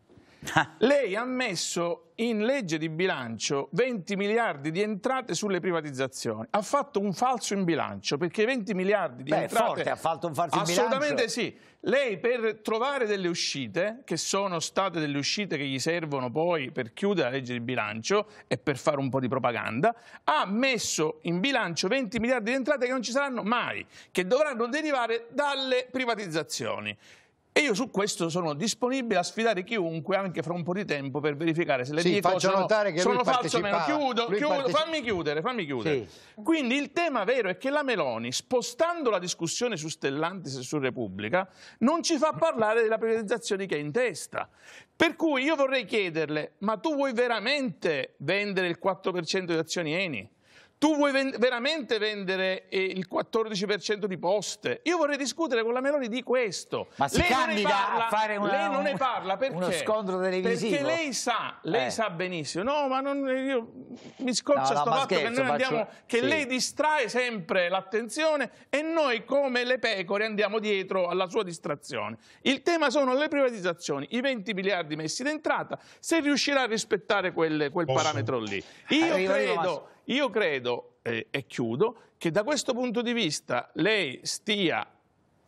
Lei ha messo in legge di bilancio 20 miliardi di entrate sulle privatizzazioni. Ha fatto un falso in bilancio perché 20 miliardi di Beh, entrate... Forte, ha fatto un falso in bilancio. Assolutamente sì. Lei per trovare delle uscite, che sono state delle uscite che gli servono poi per chiudere la legge di bilancio e per fare un po' di propaganda, ha messo in bilancio 20 miliardi di entrate che non ci saranno mai, che dovranno derivare dalle privatizzazioni. E io su questo sono disponibile a sfidare chiunque anche fra un po' di tempo per verificare se le sì, dico sono, notare che sono falso o meno. Chiudo, chiudo fammi chiudere, fammi chiudere. Sì. Quindi il tema vero è che la Meloni, spostando la discussione su Stellantis e su Repubblica, non ci fa parlare della privatizzazione che è in testa. Per cui io vorrei chiederle, ma tu vuoi veramente vendere il 4% di azioni Eni? tu vuoi vend veramente vendere eh, il 14% di poste? Io vorrei discutere con la Meloni di questo. Ma si lei candida parla, a fare una, Lei non ne parla perché? Uno scontro televisivo. Perché lei sa, lei eh. sa benissimo. No, ma non, eh, io, mi scoccia no, no, fatto scherzo, che, andiamo, che sì. lei distrae sempre l'attenzione e noi come le pecore andiamo dietro alla sua distrazione. Il tema sono le privatizzazioni, i 20 miliardi messi d'entrata, se riuscirà a rispettare quelle, quel Posso. parametro lì. Ah, io Arrivo credo... Io, io credo, eh, e chiudo, che da questo punto di vista lei stia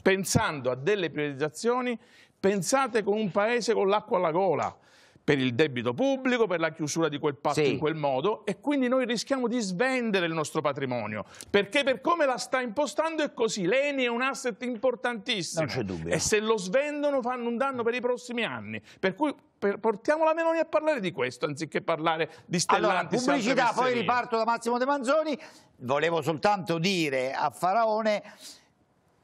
pensando a delle privatizzazioni pensate con un paese con l'acqua alla gola, per il debito pubblico, per la chiusura di quel patto sì. in quel modo e quindi noi rischiamo di svendere il nostro patrimonio perché per come la sta impostando è così, l'ENI è un asset importantissimo non dubbio. e se lo svendono fanno un danno per i prossimi anni per cui per, portiamo la Meloni a parlare di questo anziché parlare di stellanti allora, pubblicità, poi riparto da Massimo De Manzoni volevo soltanto dire a Faraone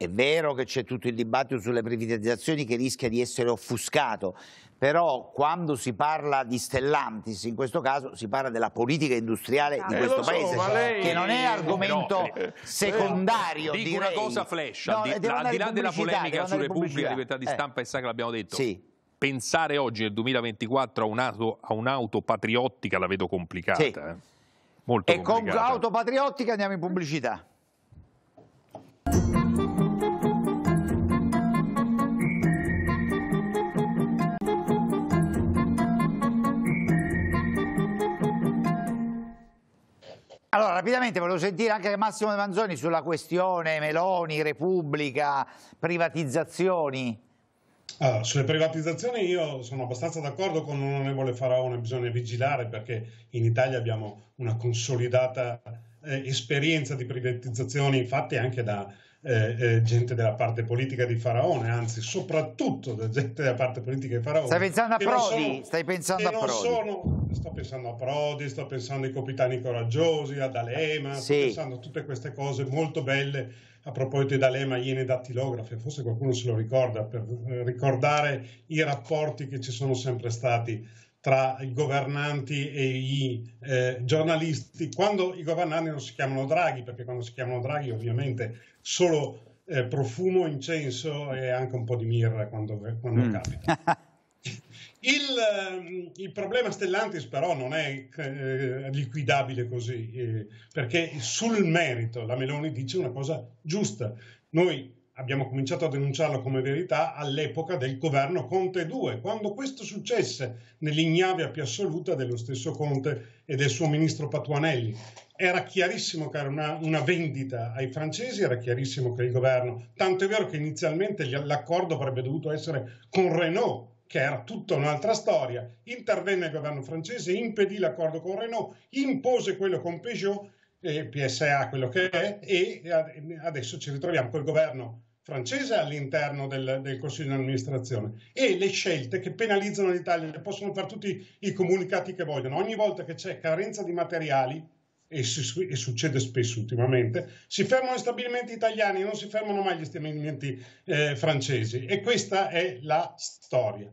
è vero che c'è tutto il dibattito sulle privatizzazioni che rischia di essere offuscato, però quando si parla di Stellantis, in questo caso si parla della politica industriale ah, eh, di questo so, paese, lei... che non è argomento però, eh, eh, secondario. Dico direi. una cosa flash, no, al di, al di là della polemica sulle pubbliche libertà di stampa eh. e sa l'abbiamo detto. Sì. Pensare oggi nel 2024 a, un'auto, un patriottica la vedo complicata. Sì. Eh. Molto e complicata. con l'auto patriottica andiamo in pubblicità. Allora, rapidamente volevo sentire anche Massimo De Manzoni sulla questione Meloni, Repubblica, privatizzazioni. Allora, sulle privatizzazioni io sono abbastanza d'accordo con l'onorevole Faraone, bisogna vigilare perché in Italia abbiamo una consolidata eh, esperienza di privatizzazioni fatte anche da, eh, eh, gente della parte politica di Faraone, anzi soprattutto da gente della parte politica di Faraone. Stai pensando a Prodi? Sono, stai pensando a Prodi? Sono, sto pensando a Prodi, sto pensando ai capitani coraggiosi, ad Alema, sì. sto pensando a tutte queste cose molto belle. A proposito di D'Alema, iene dattilografe, forse qualcuno se lo ricorda, per eh, ricordare i rapporti che ci sono sempre stati tra i governanti e i eh, giornalisti, quando i governanti non si chiamano Draghi, perché quando si chiamano Draghi ovviamente solo eh, profumo, incenso e anche un po' di mirra quando, quando mm. capita. Il, ehm, il, problema Stellantis però non è eh, liquidabile così, eh, perché sul merito la Meloni dice una cosa giusta. Noi abbiamo cominciato a denunciarlo come verità all'epoca del governo Conte 2, quando questo successe nell'ignavia più assoluta dello stesso Conte e del suo ministro Patuanelli. Era chiarissimo che era una, una vendita ai francesi, era chiarissimo che il governo, tanto è vero che inizialmente l'accordo avrebbe dovuto essere con Renault, che era tutta un'altra storia, intervenne il governo francese, impedì l'accordo con Renault, impose quello con Peugeot PSA quello che è e adesso ci ritroviamo col governo francese all'interno del, del Consiglio di amministrazione e le scelte che penalizzano l'Italia, le possono fare tutti i comunicati che vogliono. Ogni volta che c'è carenza di materiali, e, si, e, succede spesso ultimamente, si fermano gli stabilimenti italiani, non si fermano mai gli stabilimenti eh, francesi e questa è la storia.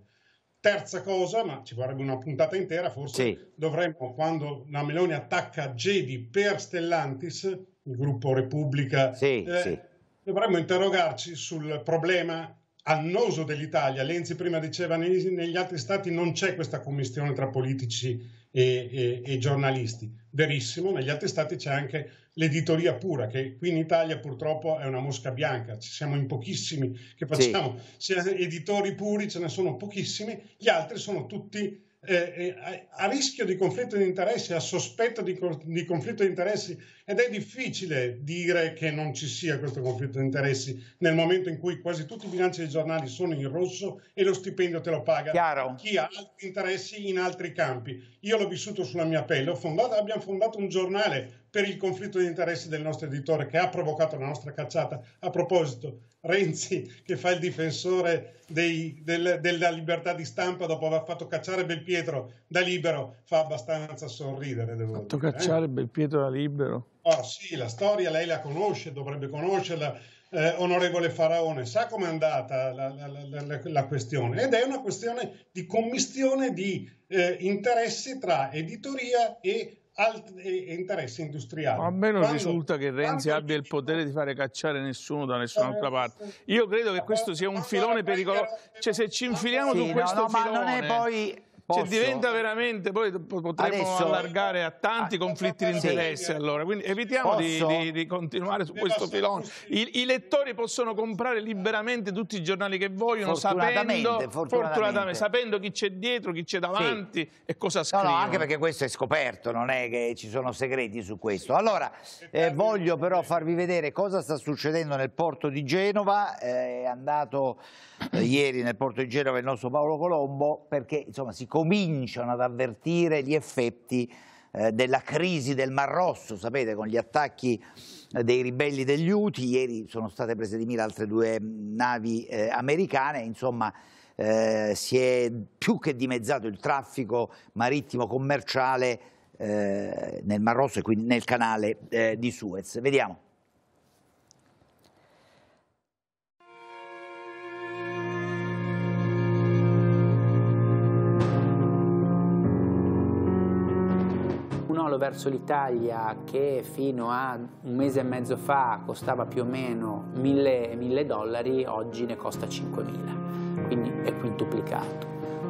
Terza cosa, ma ci vorrebbe una puntata intera, forse sì. dovremmo, quando la Meloni attacca Gedi per Stellantis, il gruppo Repubblica, sì, eh, sì Dovremmo interrogarci sul problema annoso dell'Italia. Lenzi prima diceva che negli altri stati non c'è questa commissione tra politici e, e, e, giornalisti. Verissimo, negli altri stati c'è anche l'editoria pura, che qui in Italia purtroppo è una mosca bianca, ci siamo in pochissimi che facciamo, sì. editori puri ce ne sono pochissimi, gli altri sono tutti eh, eh a rischio di conflitto di interessi, a sospetto di, di, conflitto di interessi ed è difficile dire che non ci sia questo conflitto di interessi nel momento in cui quasi tutti i bilanci dei giornali sono in rosso e lo stipendio te lo paga Chiaro. chi ha altri interessi in altri campi. Io l'ho vissuto sulla mia pelle, fondato, abbiamo fondato un giornale per il conflitto di interessi del nostro editore che ha provocato la nostra cacciata. A proposito, Renzi che fa il difensore dei, del, della libertà di stampa dopo aver fatto cacciare Belpietro da libero fa abbastanza sorridere. Devo fatto dire, eh. cacciare eh? Belpietro da libero? Oh sì, la storia lei la conosce, dovrebbe conoscerla eh, onorevole Faraone, sa com'è andata la, la, la, la, questione ed è una questione di commistione di eh, interessi tra editoria e, alt- e interessi industriali. a me non quando, risulta che Renzi abbia il potere di fare cacciare nessuno da nessun'altra eh, parte. Io credo che eh, questo sia un filone pericoloso. Cioè, se ci infiliamo sì, su questo no, no, filone... Ma non è poi cioè, posso? Cioè, diventa veramente, poi potremmo Adesso... allargare a tanti ah, conflitti di interesse sì. allora, quindi evitiamo di, di, di, continuare su questo filone. I, I, lettori possono comprare liberamente tutti i giornali che vogliono, fortunatamente, sapendo, fortunatamente. Fortunatamente, sapendo chi c'è dietro, chi c'è davanti sì. e cosa scrivono. No, no, anche perché questo è scoperto, non è che ci sono segreti su questo. Allora, eh, voglio però farvi vedere cosa sta succedendo nel porto di Genova, eh, è andato eh, ieri nel porto di Genova il nostro Paolo Colombo, perché insomma, siccome cominciano ad avvertire gli effetti eh, della crisi del Mar Rosso, sapete, con gli attacchi eh, dei ribelli degli Houthi, ieri sono state prese di mira altre due mm, navi eh, americane, insomma eh, si è più che dimezzato il traffico marittimo commerciale nel Mar Rosso e quindi nel canale di Suez. Vediamo. spagnolo verso l'Italia che fino a un mese e mezzo fa costava più o meno 1000, 1000 dollari, oggi ne costa 5000, quindi è quintuplicato.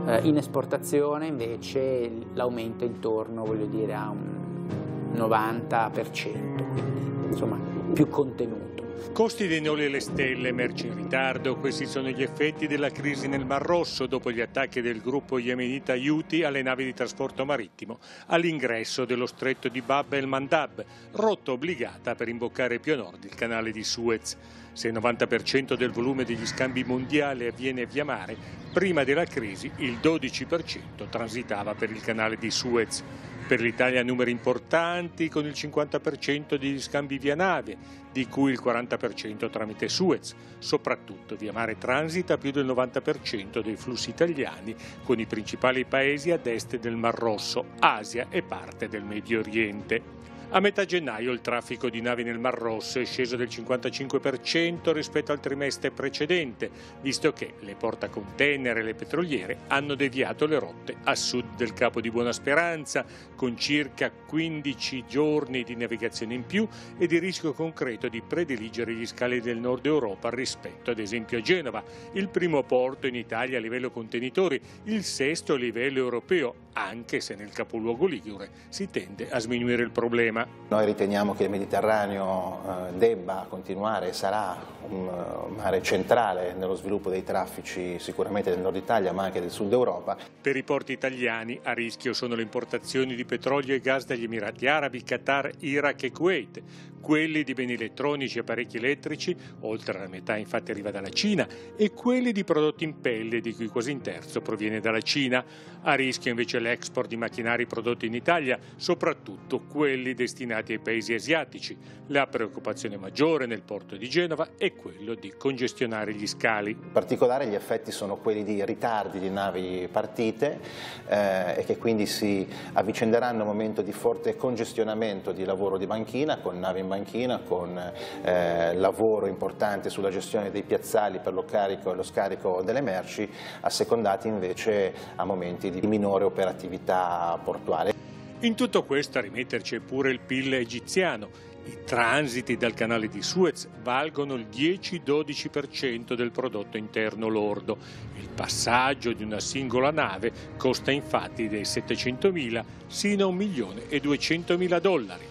Eh, in esportazione invece l'aumento è intorno dire, a un 90%, quindi insomma più contenuto. Costi dei noli alle stelle, merci in ritardo, questi sono gli effetti della crisi nel Mar Rosso dopo gli attacchi del gruppo yemenita Houthi alle navi di trasporto marittimo all'ingresso dello stretto di Bab el Mandab, rotta obbligata per imboccare più a nord il canale di Suez. Se il 90% del volume degli scambi mondiali avviene via mare, prima della crisi il 12% transitava per il canale di Suez. Per l'Italia numeri importanti con il 50% degli scambi via nave, di cui il 40% tramite Suez. Soprattutto via mare transita più del 90% dei flussi italiani con i principali paesi ad est del Mar Rosso, Asia e parte del Medio Oriente. A metà gennaio il traffico di navi nel Mar Rosso è sceso del 55% rispetto al trimestre precedente, visto che le portacontainer e le petroliere hanno deviato le rotte a sud del Capo di Buona Speranza, con circa 15 giorni di navigazione in più e di rischio concreto di prediligere gli scali del nord Europa rispetto ad esempio a Genova, il primo porto in Italia a livello contenitori, il sesto a livello europeo, anche se nel capoluogo Ligure si tende a sminuire il problema problema. Noi riteniamo che il Mediterraneo eh, debba continuare e sarà eh, un mare centrale nello sviluppo dei traffici sicuramente del nord Italia ma anche del sud Europa. Per i porti italiani a rischio sono le importazioni di petrolio e gas dagli Emirati Arabi, Qatar, Iraq e Kuwait, quelli di beni elettronici e apparecchi elettrici, oltre la metà infatti arriva dalla Cina, e quelli di prodotti in pelle di cui quasi un terzo proviene dalla Cina. A rischio invece l'export di macchinari prodotti in Italia, soprattutto quelli dei destinati ai paesi asiatici. La preoccupazione maggiore nel porto di Genova è quello di congestionare gli scali. In particolare gli effetti sono quelli di ritardi di navi partite eh, e che quindi si avvicenderanno a un momento di forte congestionamento di lavoro di banchina, con navi in banchina, con eh, lavoro importante sulla gestione dei piazzali per lo carico e lo scarico delle merci, assecondati invece a momenti di minore operatività portuale. In tutto questo a rimetterci è pure il PIL egiziano. I transiti dal canale di Suez valgono il 10-12% del prodotto interno lordo. Il passaggio di una singola nave costa infatti dai 700.000 sino a 1.200.000 dollari.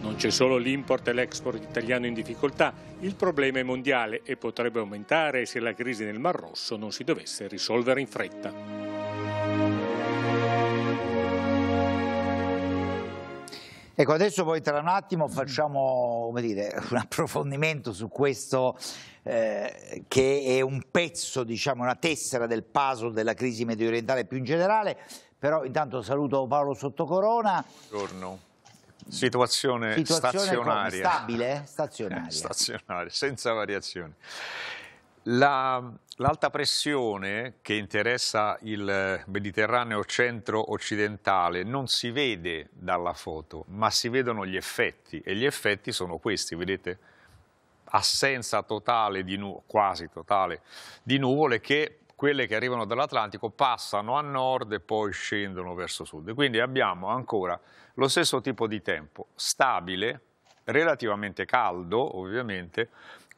Non c'è solo l'import e l'export italiano in difficoltà, il problema è mondiale e potrebbe aumentare se la crisi nel Mar Rosso non si dovesse risolvere in fretta. Ecco, adesso poi tra un attimo mm. facciamo dire, un approfondimento su questo eh, che è un pezzo, diciamo, una tessera del puzzle della crisi medio orientale più in generale, però intanto saluto Paolo Sottocorona. Buongiorno. Situazione, Situazione stazionaria. Stabile? Eh, stazionaria. stazionaria, senza variazioni. La, L'alta pressione che interessa il eh, Mediterraneo centro-occidentale non si vede dalla foto, ma si vedono gli effetti e gli effetti sono questi, vedete? Assenza totale di nuvole, quasi totale, di nuvole che quelle che arrivano dall'Atlantico passano a nord e poi scendono verso sud. quindi abbiamo ancora lo stesso tipo di tempo, stabile, relativamente caldo ovviamente,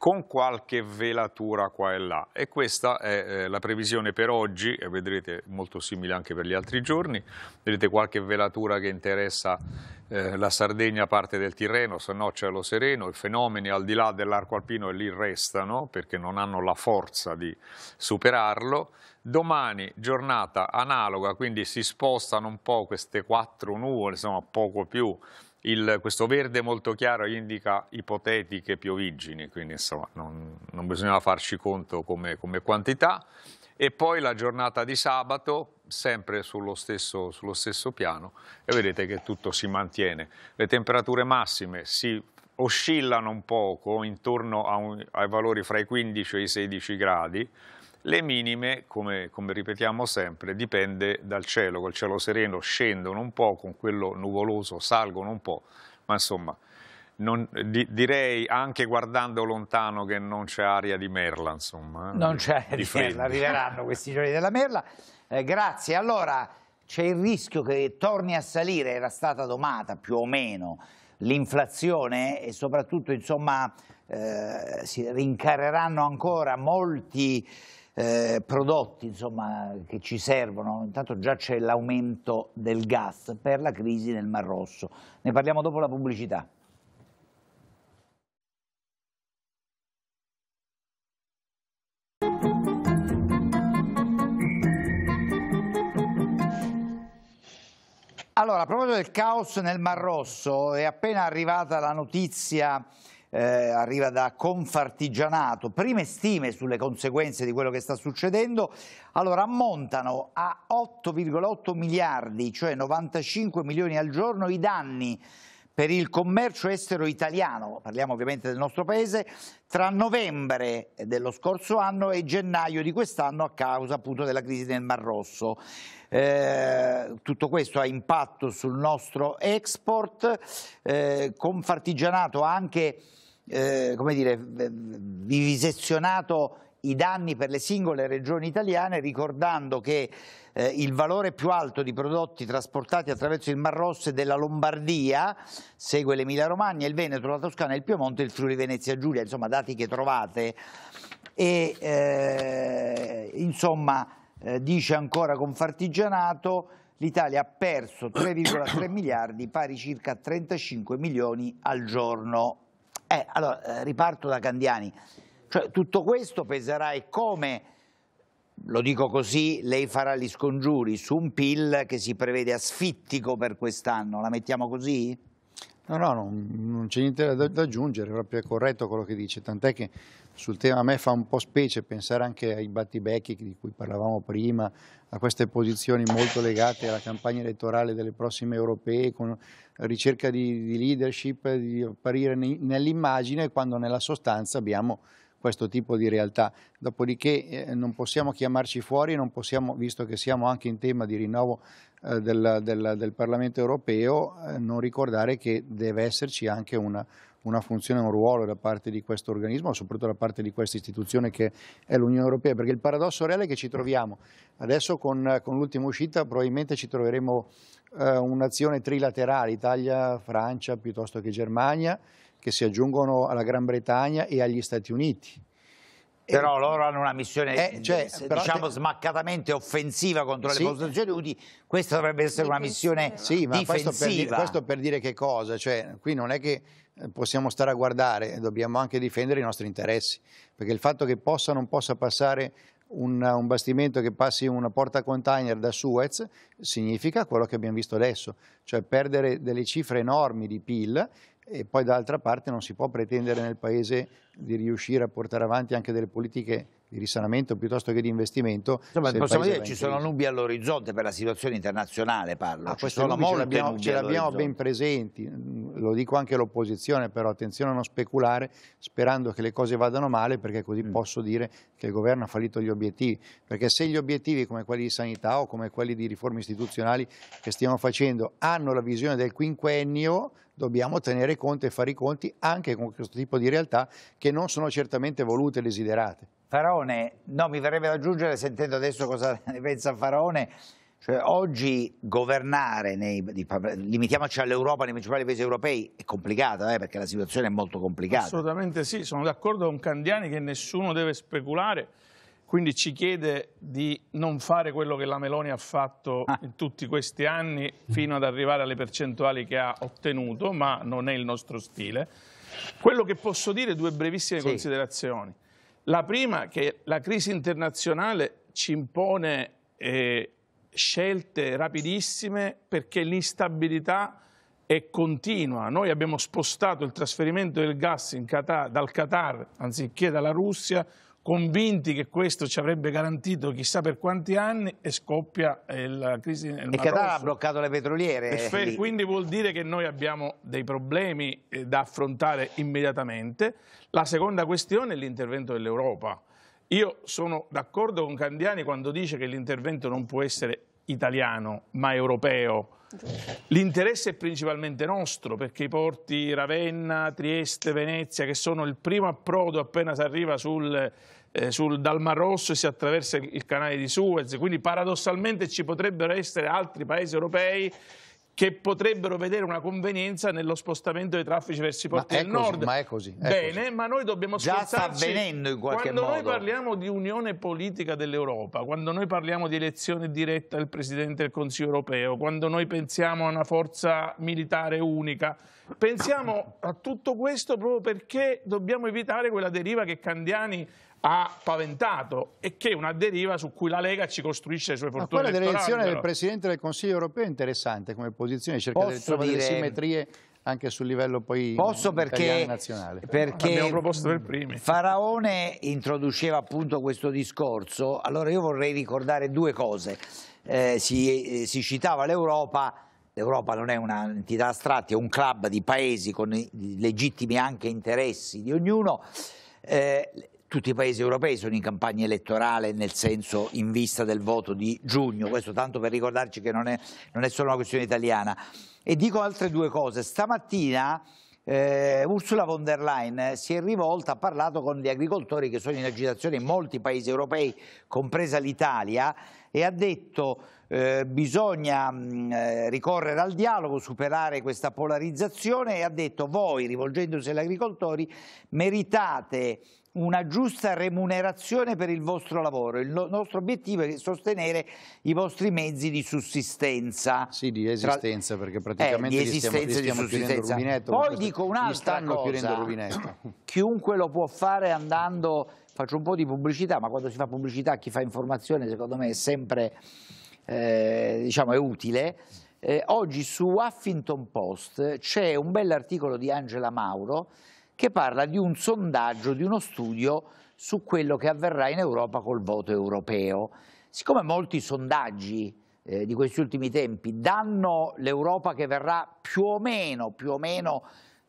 con qualche velatura qua e là. E questa è eh, la previsione per oggi, e vedrete molto simile anche per gli altri giorni. Vedete qualche velatura che interessa eh, la Sardegna, parte del Tirreno, se no c'è lo sereno. I fenomeni al di là dell'arco alpino lì restano perché non hanno la forza di superarlo. Domani giornata analoga, quindi si spostano un po' queste quattro nuvole, insomma poco più il, questo verde molto chiaro indica ipotetiche piovigini, quindi insomma non, non bisognava farci conto come, come, quantità. E poi la giornata di sabato, sempre sullo stesso, sullo stesso piano, e vedete che tutto si mantiene. Le temperature massime si oscillano un poco intorno un, ai valori fra i 15 e i 16 gradi, le minime, come, come, ripetiamo sempre, dipende dal cielo, col cielo sereno scendono un po', con quello nuvoloso salgono un po', ma insomma non, di, direi anche guardando lontano che non c'è aria di merla, insomma. Eh, non c'è aria di merla, arriveranno questi giorni della merla. Eh, grazie, allora c'è il rischio che torni a salire, era stata domata più o meno l'inflazione e soprattutto insomma eh, si rincareranno ancora molti eh, prodotti insomma, che ci servono, intanto già c'è l'aumento del gas per la crisi nel Mar Rosso. Ne parliamo dopo la pubblicità. Allora, a proposito del caos nel Mar Rosso, è appena arrivata la notizia eh, arriva da Confartigianato, prime stime sulle conseguenze di quello che sta succedendo, allora ammontano a 8,8 miliardi, cioè 95 milioni al giorno i danni per il commercio estero italiano, parliamo ovviamente del nostro paese, tra novembre dello scorso anno e gennaio di quest'anno a causa appunto della crisi nel Mar Rosso. Eh, tutto questo ha impatto sul nostro export, eh, Confartigianato ha anche eh, come dire, vivisezionato i danni per le singole regioni italiane ricordando che eh, il valore più alto di prodotti trasportati attraverso il Mar Rosso è della Lombardia, segue l'Emilia Romagna, il Veneto, la Toscana, il Piemonte e il Friuli Venezia Giulia, insomma dati che trovate e eh, insomma eh, dice ancora Confartigianato l'Italia ha perso 3,3 miliardi pari circa 35 milioni al giorno eh, allora, eh, riparto da Candiani. Cioè, tutto questo peserà e come, lo dico così, lei farà gli scongiuri su un PIL che si prevede asfittico per quest'anno, la mettiamo così? No, no, non, non c'è niente da, da, aggiungere, proprio è corretto quello che dice, tant'è che sul tema a me fa un po' specie pensare anche ai battibecchi di cui parlavamo prima, a queste posizioni molto legate alla campagna elettorale delle prossime europee, con ricerca di, di leadership, di apparire nell'immagine quando nella sostanza abbiamo questo tipo di realtà. Dopodiché eh, non possiamo chiamarci fuori, possiamo, visto che siamo anche in tema di rinnovo eh, del, del, del, Parlamento europeo, eh, non ricordare che deve esserci anche una una funzione, un ruolo da parte di questo organismo, soprattutto da parte di questa istituzione che è l'Unione Europea, perché il paradosso reale è che ci troviamo adesso con, con l'ultima uscita probabilmente ci troveremo eh, un'azione trilaterale, Italia, Francia piuttosto che Germania, che si aggiungono alla Gran Bretagna e agli Stati Uniti. Però loro hanno una missione, eh, cioè, eh, diciamo, te... smaccatamente offensiva contro sì. le posizioni UDI. Questa dovrebbe essere una missione sì, ma Questo per, dire, questo per dire che cosa? Cioè, qui non è che eh, possiamo stare a guardare, e dobbiamo anche difendere i nostri interessi, perché il fatto che possa o non possa passare un, un, bastimento che passi una porta container da Suez significa quello che abbiamo visto adesso, cioè perdere delle cifre enormi di PIL e poi dall'altra parte non si può pretendere nel Paese di riuscire a portare avanti anche delle politiche di risanamento piuttosto che di investimento. Insomma, possiamo dire che ci sono nubi all'orizzonte per la situazione internazionale, parlo. Ah, ci sono molte nubi Ce l'abbiamo ben presenti, mm, lo dico anche all'opposizione, però attenzione a non speculare sperando che le cose vadano male perché così mm. posso dire che il governo ha fallito gli obiettivi, perché se gli obiettivi come quelli di sanità o come quelli di riforme istituzionali che stiamo facendo hanno la visione del quinquennio, dobbiamo tenere conto e fare i conti anche con questo tipo di realtà che non sono certamente volute e desiderate. Faraone, no, mi verrebbe da aggiungere, sentendo adesso cosa ne pensa Faraone, cioè, oggi governare, nei, limitiamoci all'Europa, nei principali paesi europei, è complicato, eh, perché la situazione è molto complicata. Assolutamente sì, sono d'accordo con Candiani che nessuno deve speculare, quindi ci chiede di non fare quello che la Meloni ha fatto ah. in tutti questi anni fino ad arrivare alle percentuali che ha ottenuto, ma non è il nostro stile. Quello che posso dire, due brevissime sì. considerazioni. La prima è che la crisi internazionale ci impone eh, scelte rapidissime perché l'instabilità è continua. Noi abbiamo spostato il trasferimento del gas Qatar, dal Qatar anziché dalla Russia convinti che questo ci avrebbe garantito chissà per quanti anni e scoppia eh, la crisi nel Mar E Qatar ha bloccato le petroliere. Perfetto, eh, quindi vuol dire che noi abbiamo dei problemi eh, da affrontare immediatamente. La seconda questione è l'intervento dell'Europa. Io sono d'accordo con Candiani quando dice che l'intervento non può essere italiano ma europeo. L'interesse è principalmente nostro perché i porti Ravenna, Trieste, Venezia che sono il primo approdo appena si arriva sul, eh, sul, dal Mar Rosso e si attraversa il canale di Suez, quindi paradossalmente ci potrebbero essere altri paesi europei che potrebbero vedere una convenienza nello spostamento dei traffici verso i porti del così, nord. Ma è così. È Bene, così. ma noi dobbiamo Già sta avvenendo in qualche quando modo. Quando noi parliamo di unione politica dell'Europa, quando noi parliamo di elezione diretta del Presidente del Consiglio europeo, quando noi pensiamo a una forza militare unica, pensiamo a tutto questo proprio perché dobbiamo evitare quella deriva che Candiani ha paventato e che è una deriva su cui la Lega ci costruisce le sue fortune Ma quella dell'elezione del Presidente del Consiglio europeo è interessante come posizione, cerca di trovare dire... delle simmetrie anche sul livello poi Posso perché, nazionale. Perché proposto per primi. Faraone introduceva appunto questo discorso, allora io vorrei ricordare due cose. Eh, si, eh, si citava l'Europa, l'Europa non è un'entità astratta, è un club di paesi con legittimi anche interessi di ognuno. Eh, tutti i paesi europei sono in campagna elettorale nel senso in vista del voto di giugno, questo tanto per ricordarci che non è, non è solo una questione italiana. E dico altre due cose, stamattina eh, Ursula von der Leyen si è rivolta, ha parlato con gli agricoltori che sono in agitazione in molti paesi europei, compresa l'Italia, e ha detto eh, bisogna mh, mm, eh, ricorrere al dialogo, superare questa polarizzazione e ha detto voi, rivolgendosi agli agricoltori, meritate una giusta remunerazione per il vostro lavoro. Il nostro obiettivo è sostenere i vostri mezzi di sussistenza. Sì, di esistenza, Tra... perché praticamente eh, di esistenza, stiamo, gli stiamo di il rubinetto. Poi dico un'altra cosa, chiunque lo può fare andando, faccio un po' di pubblicità, ma quando si fa pubblicità chi fa informazione secondo me è sempre, eh, diciamo, è utile. Eh, oggi su Huffington Post c'è un bell'articolo di Angela Mauro che parla di un sondaggio, di uno studio su quello che avverrà in Europa col voto europeo. Siccome molti sondaggi eh, di questi ultimi tempi danno l'Europa che verrà più o meno, più o meno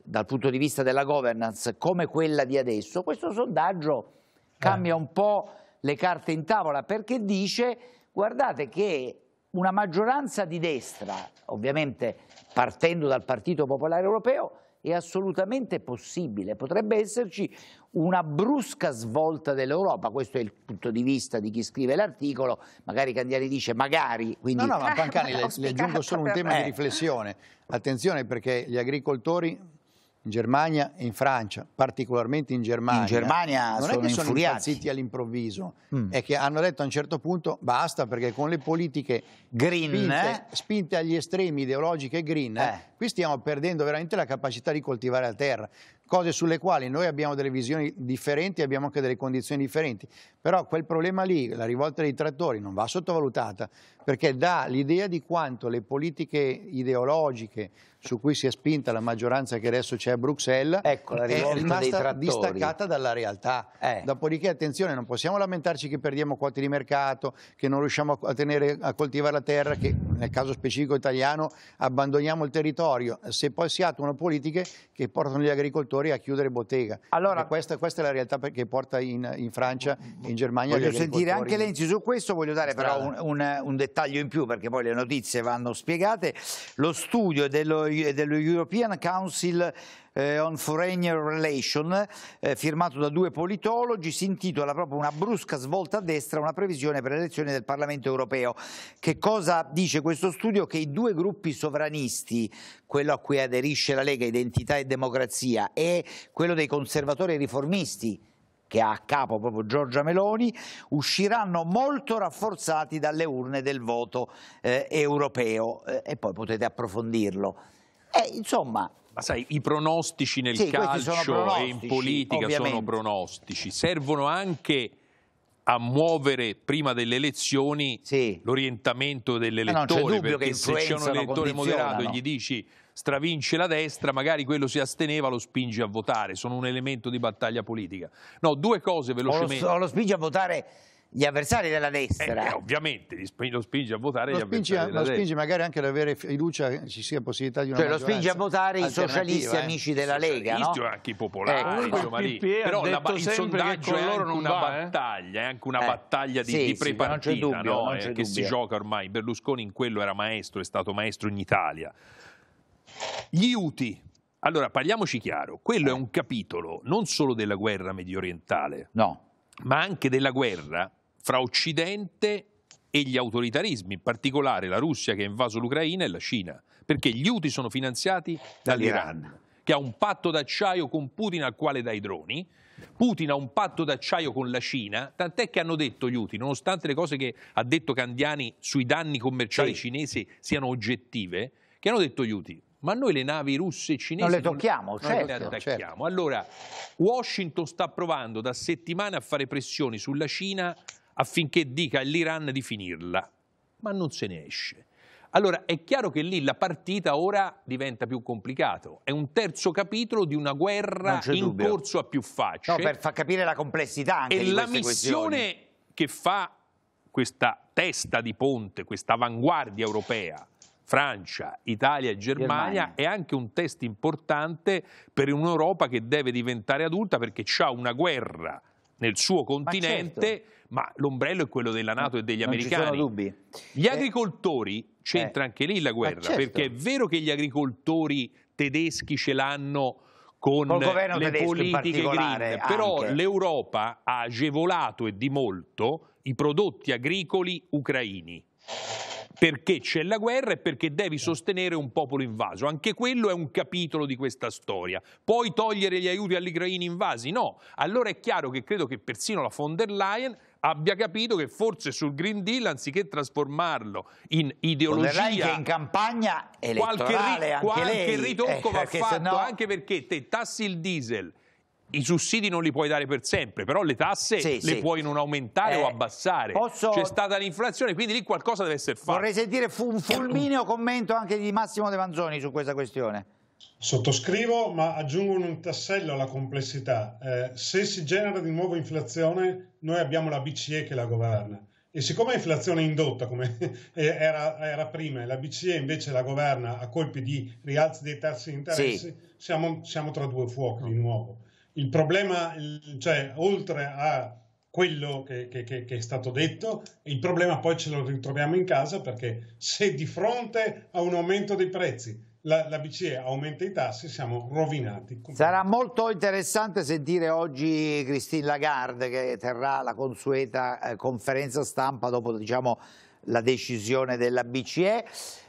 dal punto di vista della governance come quella di adesso, questo sondaggio cambia eh. un po' le carte in tavola perché dice guardate che una maggioranza di destra, ovviamente partendo dal Partito Popolare Europeo, è assolutamente possibile, potrebbe esserci una brusca svolta dell'Europa, questo è il punto di vista di chi scrive l'articolo, magari Candiani dice magari. Quindi... No, no, ma Pancani le, le aggiungo solo un tema di riflessione, attenzione perché gli agricoltori in Germania e in Francia, particolarmente in Germania. In Germania non è che sono impazziti all'improvviso, mm. è che hanno detto a un certo punto basta perché con le politiche green, spinte, eh? spinte agli estremi ideologiche green, eh. qui stiamo perdendo veramente la capacità di coltivare la terra, cose sulle quali noi abbiamo delle visioni differenti e abbiamo anche delle condizioni differenti, però quel problema lì, la rivolta dei trattori, non va sottovalutata perché dà l'idea di quanto le politiche ideologiche su cui si è spinta la maggioranza che adesso c'è a Bruxelles ecco, è rimasta distaccata dalla realtà. Eh. Dopodiché, attenzione, non possiamo lamentarci che perdiamo quote di mercato, che non riusciamo a, tenere, a coltivare la terra, che nel caso specifico italiano abbandoniamo il territorio, se poi si attuano politiche che portano gli agricoltori a chiudere bottega. Allora, questa, questa, è la realtà che porta in, in Francia, in Germania. Voglio sentire anche Lenzi su questo, voglio dare però un, un, un dettaglio dettaglio in più perché poi le notizie vanno spiegate, lo studio dello, dello European Council eh, on Foreign Relations, eh, firmato da due politologi, si intitola proprio una brusca svolta a destra, una previsione per le elezioni del Parlamento europeo. Che cosa dice questo studio? Che i due gruppi sovranisti, quello a cui aderisce la Lega, Identità e Democrazia, e quello dei conservatori e riformisti, che ha a capo proprio Giorgia Meloni, usciranno molto rafforzati dalle urne del voto eh, europeo eh, e poi potete approfondirlo. Eh, insomma, ma sai, i pronostici nel sì, calcio e in politica ovviamente. sono pronostici, servono anche a muovere prima delle elezioni sì. l'orientamento dell'elettore, eh perché se c'è un elettore moderato e gli dici stravince la destra, magari quello si asteneva, lo spinge a votare, sono un elemento di battaglia politica. No, due cose velocemente. O lo, o lo spinge a votare gli avversari della destra. Eh, eh ovviamente lo spinge a votare lo gli spinge, avversari Lo spinge magari anche ad avere fiducia che ci sia possibilità di una Cioè lo spinge a votare i socialisti eh? amici della Lega, no? anche i popolari, eh, insomma, lì. Però la, il sondaggio è loro anche una va, eh. battaglia, è anche una eh, battaglia di, sì, di prepartita, sì, dubbio, no? che si gioca ormai. Berlusconi in quello era maestro, è stato maestro in Italia. Gli UTI. Allora, parliamoci chiaro, quello eh. è un capitolo non solo della guerra mediorientale, no. ma anche della guerra fra Occidente e gli autoritarismi, in particolare la Russia che ha invaso l'Ucraina e la Cina, perché gli UTI sono finanziati dall'Iran, che ha un patto d'acciaio con Putin al quale dà i droni, Putin ha un patto d'acciaio con la Cina, tant'è che hanno detto gli UTI, nonostante le cose che ha detto Candiani sui danni commerciali sì. cinesi siano oggettive, che hanno detto gli UTI, ma noi le navi russe e cinesi non le tocchiamo, non, certo, non le attacchiamo. Certo. Allora, Washington sta provando da settimane a fare pressioni sulla Cina affinché dica all'Iran di finirla, ma non se ne esce. Allora è chiaro che lì la partita ora diventa più complicata. È un terzo capitolo di una guerra in dubbio. corso a più facce. No, per far capire la complessità anche e la missione che fa questa testa di ponte, questa avanguardia europea Francia, Italia e Germania, Germania, è anche un test importante per un'Europa che deve diventare adulta perché ha una guerra nel suo continente, ma, certo. ma l'ombrello è quello della Nato no, e degli americani. Non ci sono dubbi. Gli eh, agricoltori, c'entra eh, anche lì la guerra, certo. perché è vero che gli agricoltori tedeschi ce l'hanno con le politiche green, però l'Europa ha agevolato e di molto i prodotti agricoli ucraini perché c'è la guerra e perché devi sostenere un popolo invaso. Anche quello è un capitolo di questa storia. Puoi togliere gli aiuti agli ucraini invasi? No. Allora è chiaro che credo che persino la von der Leyen abbia capito che forse sul Green Deal, anziché trasformarlo in ideologia... Lei che in campagna elettorale qualche, ri- qualche lei, ritocco eh, va fatto, no... anche perché te tassi il diesel i sussidi non li puoi dare per sempre, però le tasse sì, le sì. puoi non aumentare eh, o abbassare. Posso... C'è stata l'inflazione, quindi lì qualcosa deve essere fatto. Vorrei sentire un fulmineo commento anche di Massimo De Manzoni su questa questione. Sottoscrivo, ma aggiungo un tassello alla complessità. Eh, se si genera di nuovo inflazione, noi abbiamo la BCE che la governa. E siccome è inflazione indotta, come eh, era, era prima, e la BCE invece la governa a colpi di rialzi dei tassi di interesse, sì. siamo, siamo, tra due fuochi di nuovo il problema, cioè, oltre a quello che, che, che, è stato detto, il problema poi ce lo ritroviamo in casa perché se di fronte a un aumento dei prezzi la, la BCE aumenta i tassi, siamo rovinati. Sarà molto interessante sentire oggi Christine Lagarde che terrà la consueta eh, conferenza stampa dopo diciamo, la decisione della BCE.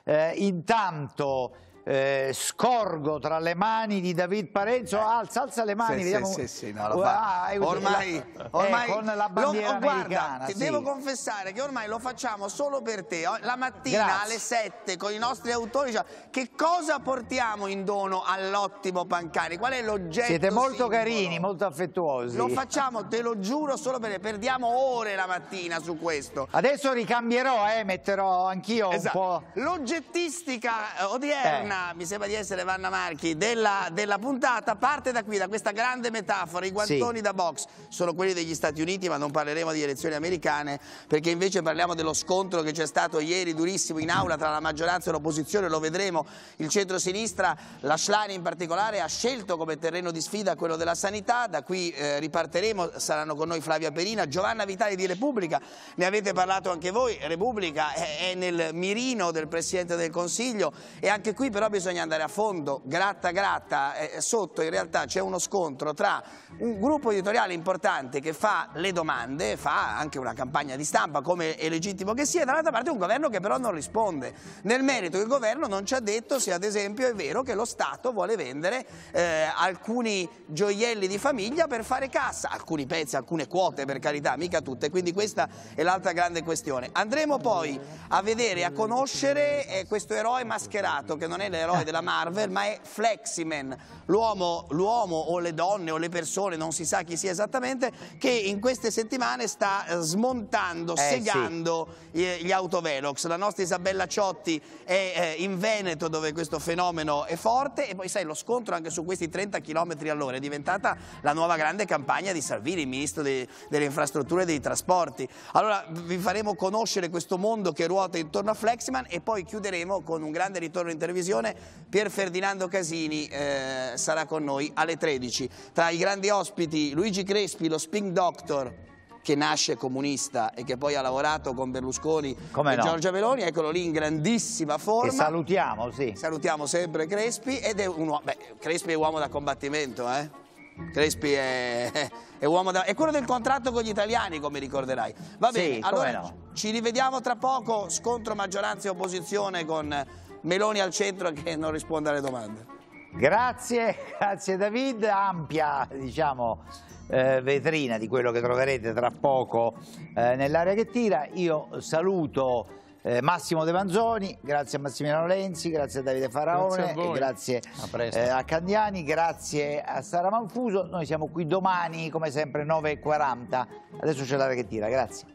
Eh, intanto eh, scorgo tra le mani di David Parenzo, eh. alza, alza le mani, sì, vediamo. Sì, sì, no, lo ah, fa. Ah, ormai, ormai eh, con la bandiera lo, oh, guarda, sì. devo confessare che ormai lo facciamo solo per te. Oh, la mattina Grazie. alle 7 con i nostri autori diciamo, che cosa portiamo in dono all'ottimo Pancari? Qual è l'oggetto? Siete molto simbolo? carini, molto affettuosi. Lo facciamo, te lo giuro, solo per perdiamo ore la mattina su questo. Adesso ricambierò, eh, metterò anch'io esatto. un po'. L'oggettistica eh, odierna eh. Vanna, mi sembra di essere Vanna Marchi, della, della puntata parte da qui, da questa grande metafora. I guantoni sì. da box sono quelli degli Stati Uniti, ma non parleremo di elezioni americane, perché invece parliamo dello scontro che c'è stato ieri durissimo in aula tra la maggioranza e l'opposizione, lo vedremo. Il centro-sinistra, la Schlani in particolare, ha scelto come terreno di sfida quello della sanità, da qui eh, riparteremo, saranno con noi Flavia Perina, Giovanna Vitali di Repubblica, ne avete parlato anche voi, Repubblica è, eh, è nel mirino del Presidente del Consiglio e anche qui però però bisogna andare a fondo, gratta gratta, eh, sotto in realtà c'è uno scontro tra un gruppo editoriale importante che fa le domande, fa anche una campagna di stampa come è legittimo che sia, e dall'altra parte un governo che però non risponde. Nel merito il governo non ci ha detto se ad esempio è vero che lo Stato vuole vendere eh, alcuni gioielli di famiglia per fare cassa, alcuni pezzi, alcune quote per carità, mica tutte, quindi questa è l'altra grande questione. Andremo poi a vedere, a conoscere eh, questo eroe mascherato che non è dell'eroe della Marvel, ma è Fleximan, l'uomo, l'uomo o le donne o le persone, non si sa chi sia esattamente, che in queste settimane sta eh, smontando, eh, segando sì. gli autovelox. La nostra Isabella Ciotti è eh, in Veneto dove questo fenomeno è forte e poi sai lo scontro anche su questi 30 km all'ora è diventata la nuova grande campagna di Salvini, ministro di, delle infrastrutture e dei trasporti. Allora vi faremo conoscere questo mondo che ruota intorno a Fleximan e poi chiuderemo con un grande ritorno in televisione trasmissione. Pier Ferdinando Casini eh, sarà con noi alle 13. Tra i grandi ospiti Luigi Crespi, lo Spin Doctor che nasce comunista e che poi ha lavorato con Berlusconi Come e no. Giorgia Meloni, eccolo lì in grandissima forma. E salutiamo, sì. Salutiamo sempre Crespi ed è un uomo, beh, Crespi è uomo da combattimento, eh? Crespi è, è, uomo da... è quello del contratto con gli italiani, come ricorderai. Va bene, sì, allora no. ci rivediamo tra poco, scontro maggioranza e opposizione con Meloni al centro che non risponde alle domande. Grazie, grazie David, ampia diciamo, eh, vetrina di quello che troverete tra poco eh, nell'area che tira. Io saluto eh, Massimo De Manzoni, grazie a Massimiliano Lenzi, grazie a Davide Faraone, grazie a, grazie eh, a, Candiani, grazie a Sara Manfuso. Noi siamo qui domani come sempre 9.40, adesso c'è l'area che tira, grazie.